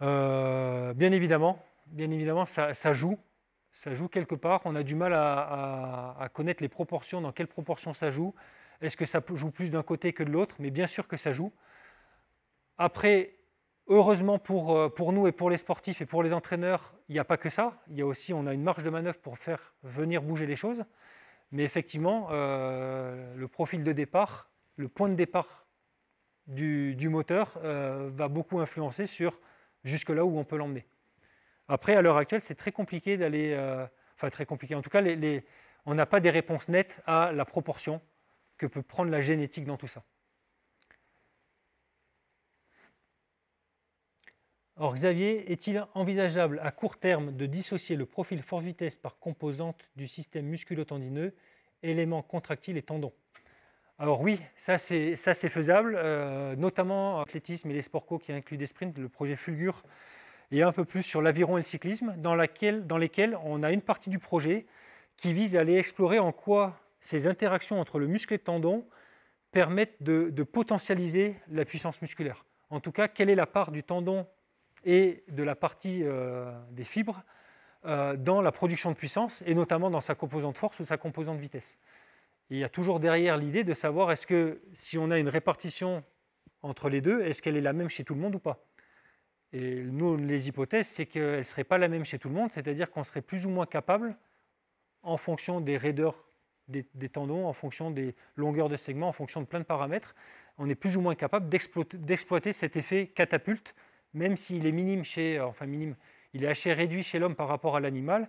euh, bien évidemment, bien évidemment ça, joue. Ça joue quelque part. On a du mal à, connaître les proportions, dans quelles proportions ça joue. Est-ce que ça joue plus d'un côté que de l'autre Mais bien sûr que ça joue. Après, heureusement euh, pour, nous et pour les sportifs et pour les entraîneurs, il n'y a pas que ça. Il y a aussi, on a une marge de manœuvre pour faire venir bouger les choses. Mais effectivement, euh, le profil de départ, le point de départ du, moteur va beaucoup influencer sur jusque là où on peut l'emmener. Après, à l'heure actuelle, c'est très compliqué d'aller... Euh, enfin, très compliqué. En tout cas, on n'a pas des réponses nettes à la proportion que peut prendre la génétique dans tout ça. Or, Xavier, est-il envisageable à court terme de dissocier le profil force vitesse par composante du système musculo-tendineux, éléments contractiles et tendons alors oui, ça c'est faisable, euh, notamment l'athlétisme et les sports co qui incluent des sprints, le projet Fulgur, et un peu plus sur l'aviron et le cyclisme, dans, lesquels on a une partie du projet qui vise à aller explorer en quoi ces interactions entre le muscle et le tendon permettent de, potentialiser la puissance musculaire. En tout cas, quelle est la part du tendon et de la partie euh, des fibres euh, dans la production de puissance, et notamment dans sa composante force ou sa composante vitesse il y a toujours derrière l'idée de savoir est-ce que si on a une répartition entre les deux, est-ce qu'elle est la même chez tout le monde ou pas Et nous, les hypothèses, c'est qu'elle ne serait pas la même chez tout le monde, c'est-à-dire qu'on serait plus ou moins capable, en fonction des raideurs des, tendons, en fonction des longueurs de segments, en fonction de plein de paramètres, on est plus ou moins capable d'exploiter cet effet catapulte, même s'il est minime chez, enfin minime, il est assez réduit chez l'homme par rapport à l'animal.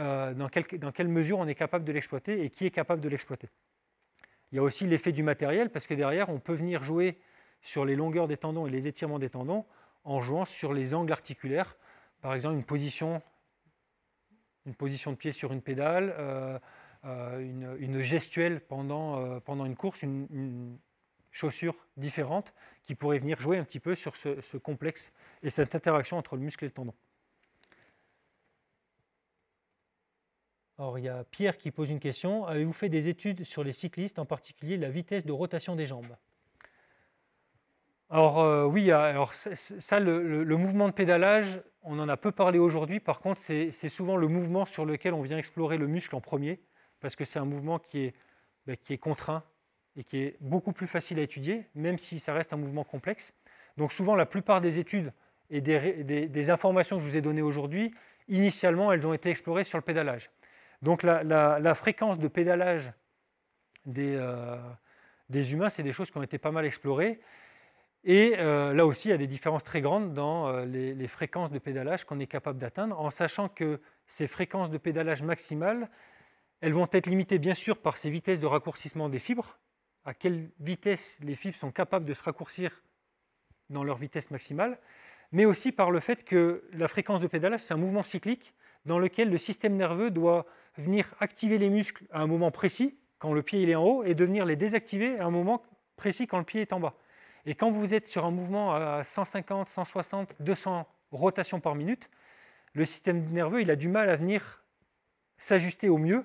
Euh, dans, quelle mesure on est capable de l'exploiter et qui est capable de l'exploiter. Il y a aussi l'effet du matériel, parce que derrière, on peut venir jouer sur les longueurs des tendons et les étirements des tendons en jouant sur les angles articulaires. Par exemple, une position, une position de pied sur une pédale, euh, euh, une, gestuelle pendant, pendant une course, une, chaussure différente qui pourrait venir jouer un petit peu sur ce complexe et cette interaction entre le muscle et le tendon. Alors, il y a Pierre qui pose une question. Avez-vous fait des études sur les cyclistes, en particulier la vitesse de rotation des jambes Alors, euh, oui, ah, alors, ça, le, mouvement de pédalage, on en a peu parlé aujourd'hui. Par contre, c'est souvent le mouvement sur lequel on vient explorer le muscle en premier, parce que c'est un mouvement qui est, bah, qui est contraint et qui est beaucoup plus facile à étudier, même si ça reste un mouvement complexe. Donc, souvent, la plupart des études et des informations que je vous ai données aujourd'hui, initialement, elles ont été explorées sur le pédalage. Donc la, fréquence de pédalage euh, des, humains, c'est des choses qui ont été pas mal explorées. Et euh, là aussi, il y a des différences très grandes dans euh, les, les, fréquences de pédalage qu'on est capable d'atteindre, en sachant que ces fréquences de pédalage maximales, elles vont être limitées bien sûr par ces vitesses de raccourcissement des fibres, à quelle vitesse les fibres sont capables de se raccourcir dans leur vitesse maximale, mais aussi par le fait que la fréquence de pédalage, c'est un mouvement cyclique dans lequel le système nerveux doit venir activer les muscles à un moment précis, quand le pied il est en haut, et de venir les désactiver à un moment précis quand le pied est en bas. Et quand vous êtes sur un mouvement à 150, 160, 200 rotations par minute, le système nerveux il a du mal à venir s'ajuster au mieux.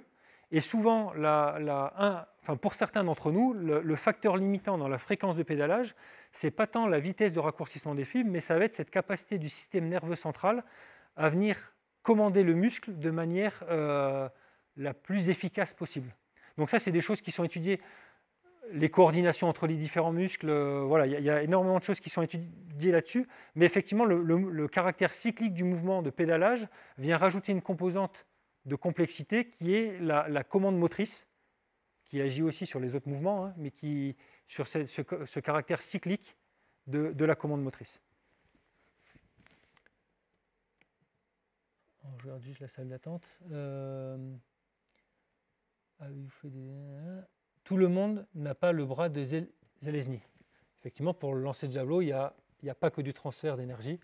Et souvent, la, enfin pour certains d'entre nous, le, facteur limitant dans la fréquence de pédalage, c'est pas tant la vitesse de raccourcissement des fibres, mais ça va être cette capacité du système nerveux central à venir commander le muscle de manière euh, la plus efficace possible. Donc ça, c'est des choses qui sont étudiées, les coordinations entre les différents muscles, euh, voilà, il y, a énormément de choses qui sont étudiées là-dessus, mais effectivement, le, caractère cyclique du mouvement de pédalage vient rajouter une composante de complexité qui est la, commande motrice, qui agit aussi sur les autres mouvements, hein, mais qui sur ce, caractère cyclique de la commande motrice. je regarde juste la salle d'attente. Euh, ah Tout le monde n'a pas le bras de Zel... Effectivement, pour le lancer de javelot, il n'y a, pas que du transfert d'énergie.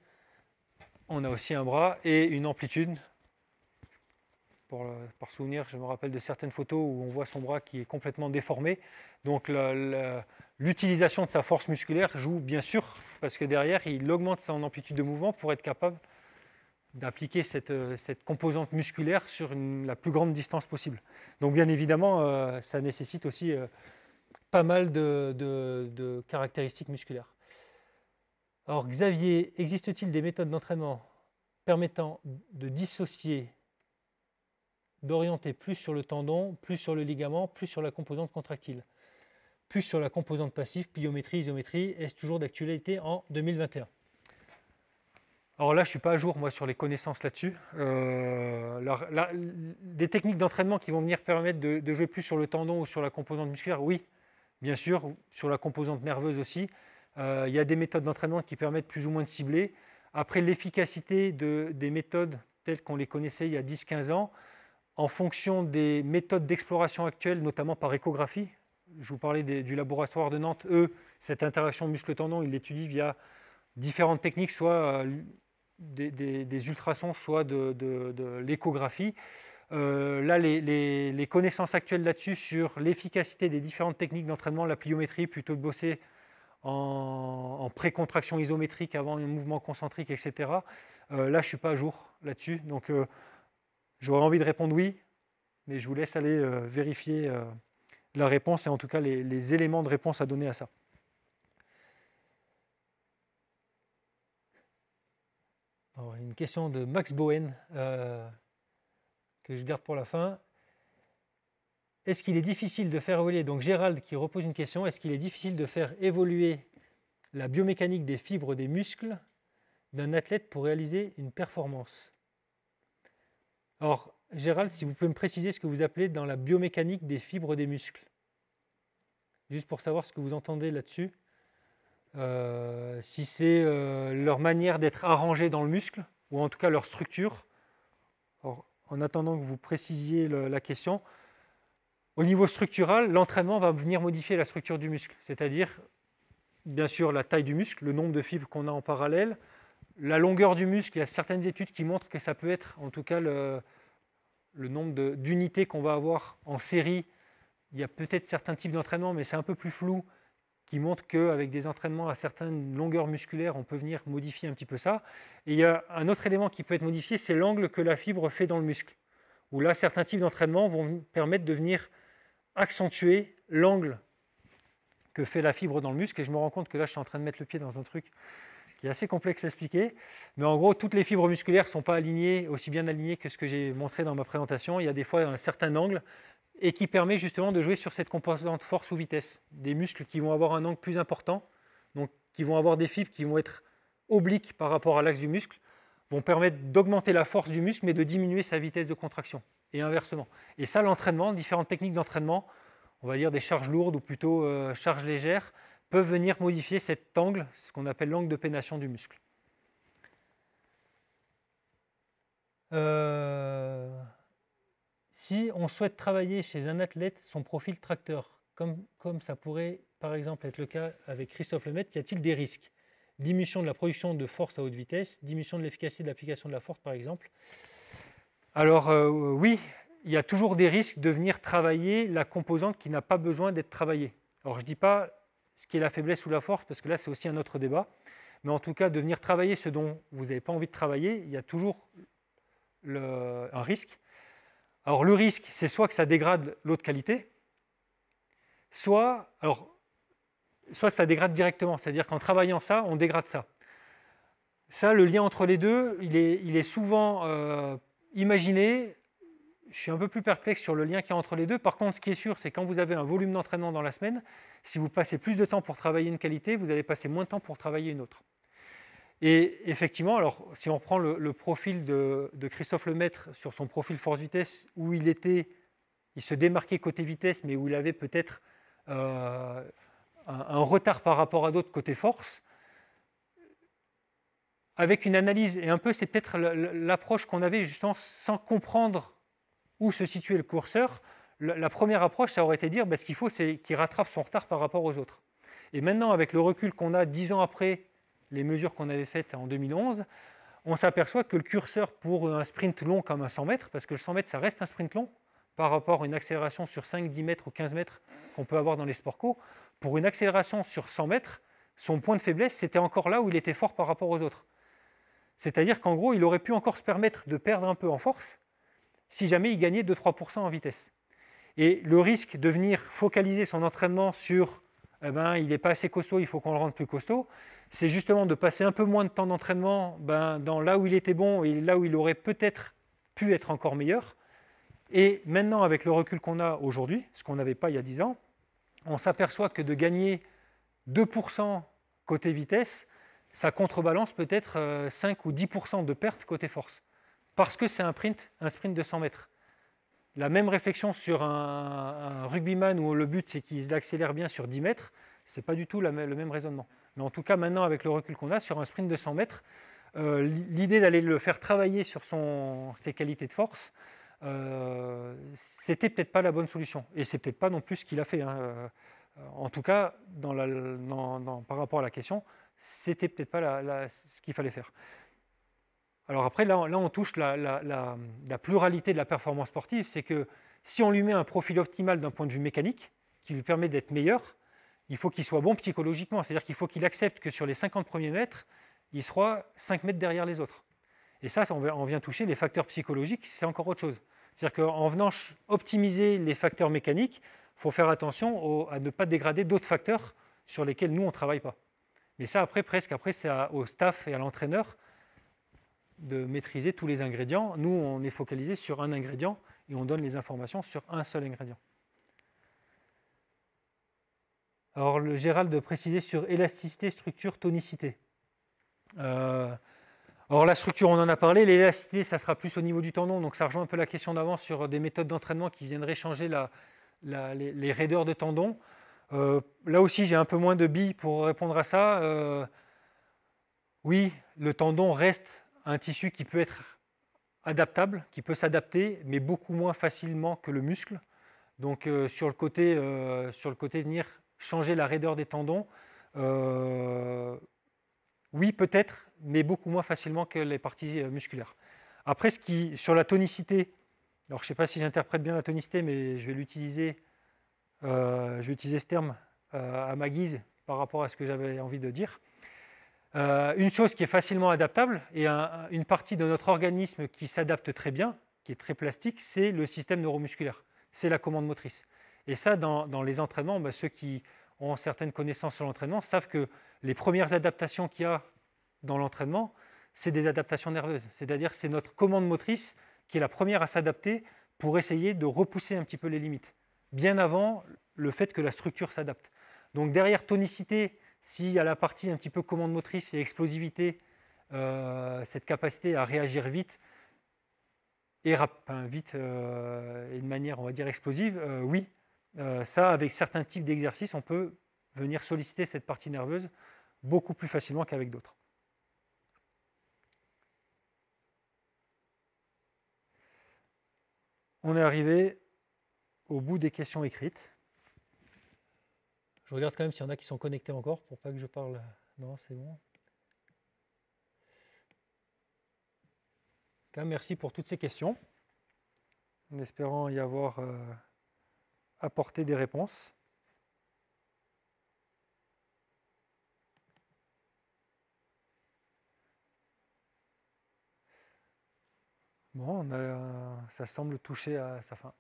On a aussi un bras et une amplitude. par souvenir, je me rappelle de certaines photos où on voit son bras qui est complètement déformé. Donc l'utilisation de sa force musculaire joue bien sûr, parce que derrière, il augmente son amplitude de mouvement pour être capable d'appliquer euh, cette, composante musculaire sur la plus grande distance possible. Donc bien évidemment, euh, ça nécessite aussi euh, pas mal de, de, caractéristiques musculaires. Alors Xavier, existe-t-il des méthodes d'entraînement permettant de dissocier, d'orienter plus sur le tendon, plus sur le ligament, plus sur la composante contractile, plus sur la composante passive, pliométrie, isométrie Est-ce toujours d'actualité en 2021 alors là, je ne suis pas à jour, moi, sur les connaissances là-dessus. Euh, des techniques d'entraînement qui vont venir permettre de, jouer plus sur le tendon ou sur la composante musculaire, oui, bien sûr, sur la composante nerveuse aussi. Euh, il y a des méthodes d'entraînement qui permettent plus ou moins de cibler. Après, l'efficacité des méthodes telles qu'on les connaissait il y a 10-15 ans, en fonction des méthodes d'exploration actuelles, notamment par échographie, je vous parlais du laboratoire de Nantes, eux, cette interaction muscle-tendon, ils l'étudient via différentes techniques, soit euh, des, ultrasons, soit de, l'échographie. Euh, là, les, connaissances actuelles là-dessus sur l'efficacité des différentes techniques d'entraînement, la pliométrie, plutôt de bosser en, en précontraction isométrique avant un mouvement concentrique, etc. Euh, là, je ne suis pas à jour là-dessus. Donc, j'aurais envie de répondre oui, mais je vous laisse aller vérifier la réponse et en tout cas les éléments de réponse à donner à ça. Ah une question de Max Bowen euh, que je garde pour la fin. Est-ce qu'il est difficile de faire évoluer, donc Gérald qui repose une question, est-ce qu'il est difficile de faire évoluer la biomécanique des fibres des muscles d'un athlète pour réaliser une performance Alors, Gérald, si vous pouvez me préciser ce que vous appelez dans la biomécanique des fibres des muscles, juste pour savoir ce que vous entendez là-dessus. Euh, si c'est euh, leur manière d'être arrangée dans le muscle, ou en tout cas leur structure. en attendant que vous précisiez la question, au niveau structural, l'entraînement va venir modifier la structure du muscle, c'est-à-dire bien sûr la taille du muscle, le nombre de fibres qu'on a en parallèle, la longueur du muscle. Il y a certaines études qui montrent que ça peut être en tout cas le nombre d'unités qu'on va avoir en série. Il y a peut-être certains types d'entraînement, mais c'est un peu plus flou qui montre qu'avec des entraînements à certaines longueurs musculaires, on peut venir modifier un petit peu ça. Et il y a un autre élément qui peut être modifié, c'est l'angle que la fibre fait dans le muscle. Où là, certains types d'entraînements vont permettre de venir accentuer l'angle que fait la fibre dans le muscle. Et je me rends compte que là, je suis en train de mettre le pied dans un truc qui est assez complexe à expliquer. Mais en gros, toutes les fibres musculaires ne sont pas alignées, aussi bien alignées que ce que j'ai montré dans ma présentation. Il y a des fois un certain angle et qui permet justement de jouer sur cette composante force ou vitesse. Des muscles qui vont avoir un angle plus important, donc qui vont avoir des fibres qui vont être obliques par rapport à l'axe du muscle, vont permettre d'augmenter la force du muscle mais de diminuer sa vitesse de contraction et inversement. Et ça, l'entraînement, différentes techniques d'entraînement, on va dire des charges lourdes ou plutôt euh, charges légères, peuvent venir modifier cet angle, ce qu'on appelle l'angle de pénation du muscle. Euh... Si on souhaite travailler chez un athlète son profil tracteur, comme, comme ça pourrait par exemple être le cas avec Christophe Lemaitre, y a-t-il des risques Diminution de la production de force à haute vitesse, diminution de l'efficacité de l'application de la force par exemple Alors euh, oui, il y a toujours des risques de venir travailler la composante qui n'a pas besoin d'être travaillée. Alors je ne dis pas ce qui est la faiblesse ou la force, parce que là c'est aussi un autre débat, mais en tout cas de venir travailler ce dont vous n'avez pas envie de travailler, il y a toujours un risque. Alors le risque, c'est soit que ça dégrade l'autre qualité, soit, alors, soit ça dégrade directement, c'est-à-dire qu'en travaillant ça, on dégrade ça. Ça, le lien entre les deux, il est, il est souvent euh, imaginé. Je suis un peu plus perplexe sur le lien qu'il y a entre les deux. Par contre, ce qui est sûr, c'est quand vous avez un volume d'entraînement dans la semaine, si vous passez plus de temps pour travailler une qualité, vous allez passer moins de temps pour travailler une autre. Et effectivement, alors si on prend le, profil de, Christophe Lemaître sur son profil force vitesse, où il était, il se démarquait côté vitesse, mais où il avait peut-être euh, un, retard par rapport à d'autres côté force. Avec une analyse, et un peu c'est peut-être l'approche qu'on avait justement sans comprendre où se situait le curseur, la première approche, ça aurait été de dire, ben, ce qu'il faut, c'est qu'il rattrape son retard par rapport aux autres. Et maintenant, avec le recul qu'on a dix ans après les mesures qu'on avait faites en 2011, on s'aperçoit que le curseur pour un sprint long comme un 100 mètres, parce que le 100 mètres, ça reste un sprint long, par rapport à une accélération sur 5, 10 mètres ou 15 mètres qu'on peut avoir dans les sports co, pour une accélération sur 100 mètres, son point de faiblesse, c'était encore là où il était fort par rapport aux autres. C'est-à-dire qu'en gros, il aurait pu encore se permettre de perdre un peu en force si jamais il gagnait 2-3% en vitesse. Et le risque de venir focaliser son entraînement sur eh ben, il n'est pas assez costaud, il faut qu'on le rende plus costaud. C'est justement de passer un peu moins de temps d'entraînement ben, dans là où il était bon et là où il aurait peut-être pu être encore meilleur. Et maintenant, avec le recul qu'on a aujourd'hui, ce qu'on n'avait pas il y a 10 ans, on s'aperçoit que de gagner 2% côté vitesse, ça contrebalance peut-être 5 euh, ou 10% de perte côté force. Parce que c'est un, un sprint de 100 mètres. La même réflexion sur un, rugbyman où le but c'est qu'il accélère bien sur 10 mètres, c'est pas du tout le même raisonnement. Mais en tout cas, maintenant, avec le recul qu'on a, sur un sprint de 100 mètres, euh, l'idée d'aller le faire travailler sur ses qualités de force, euh, c'était peut-être pas la bonne solution. Et c'est peut-être pas non plus ce qu'il a fait. Hein. Euh, en tout cas, par rapport à la question, c'était peut-être pas ce qu'il fallait faire. Alors après, là, on touche la, pluralité de la performance sportive, c'est que si on lui met un profil optimal d'un point de vue mécanique, qui lui permet d'être meilleur, il faut qu'il soit bon psychologiquement. C'est-à-dire qu'il faut qu'il accepte que sur les 50 premiers mètres, il soit 5 mètres derrière les autres. Et ça, on vient toucher les facteurs psychologiques, c'est encore autre chose. C'est-à-dire qu'en venant optimiser les facteurs mécaniques, il faut faire attention à ne pas dégrader d'autres facteurs sur lesquels nous, on ne travaille pas. Mais ça, après, presque, après, c'est au staff et à l'entraîneur de maîtriser tous les ingrédients. Nous, on est focalisé sur un ingrédient et on donne les informations sur un seul ingrédient. Alors, le Gérald de préciser sur élasticité, structure, tonicité. Euh, or, alors, la structure, on en a parlé. L'élasticité, ça sera plus au niveau du tendon. Donc, ça rejoint un peu la question d'avant sur des méthodes d'entraînement qui viendraient changer la, les, raideurs de tendon. Euh, là aussi, j'ai un peu moins de billes pour répondre à ça. Euh, oui, le tendon reste un tissu qui peut être adaptable, qui peut s'adapter, mais beaucoup moins facilement que le muscle. Donc euh, sur, le côté, euh, sur le côté venir changer la raideur des tendons, euh, oui peut-être, mais beaucoup moins facilement que les parties musculaires. Après, ce qui, sur la tonicité, alors je ne sais pas si j'interprète bien la tonicité, mais je vais l'utiliser, je vais utiliser ce terme à ma guise par rapport à ce que j'avais envie de dire. Euh, une chose qui est facilement adaptable et une partie de notre organisme qui s'adapte très bien, qui est très plastique, c'est le système neuromusculaire, c'est la commande motrice. Et ça, dans, les entraînements, bah, ceux qui ont certaines connaissances sur l'entraînement savent que les premières adaptations qu'il y a dans l'entraînement, c'est des adaptations nerveuses. C'est-à-dire c'est notre commande motrice qui est la première à s'adapter pour essayer de repousser un petit peu les limites, bien avant le fait que la structure s'adapte. Donc derrière tonicité s'il y a la partie un petit peu commande motrice et explosivité, euh, cette capacité à réagir vite, et vite euh, et de manière, on va dire, explosive, euh, oui, ça, avec certains types d'exercices, on peut venir solliciter cette partie nerveuse beaucoup plus facilement qu'avec d'autres. On est arrivé au bout des questions écrites. Je regarde quand même s'il y en a qui sont connectés encore pour pas que je parle. Non, c'est bon. merci pour toutes ces questions, en espérant y avoir euh, apporté des réponses. Bon, ça semble toucher à sa fin.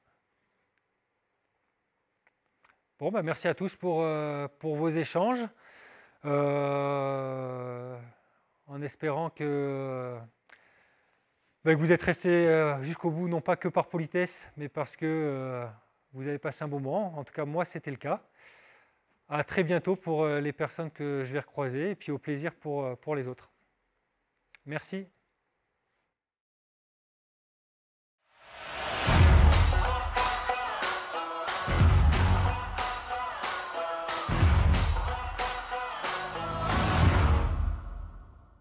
Bah, merci à tous pour, euh, pour vos échanges. Euh, en espérant euh, bah, que, vous êtes restés jusqu'au bout, non pas que par politesse, mais parce que vous avez passé un bon moment. En tout cas, moi, c'était le cas. À très bientôt pour les personnes que je vais recroiser et puis au plaisir pour, pour les autres. Merci.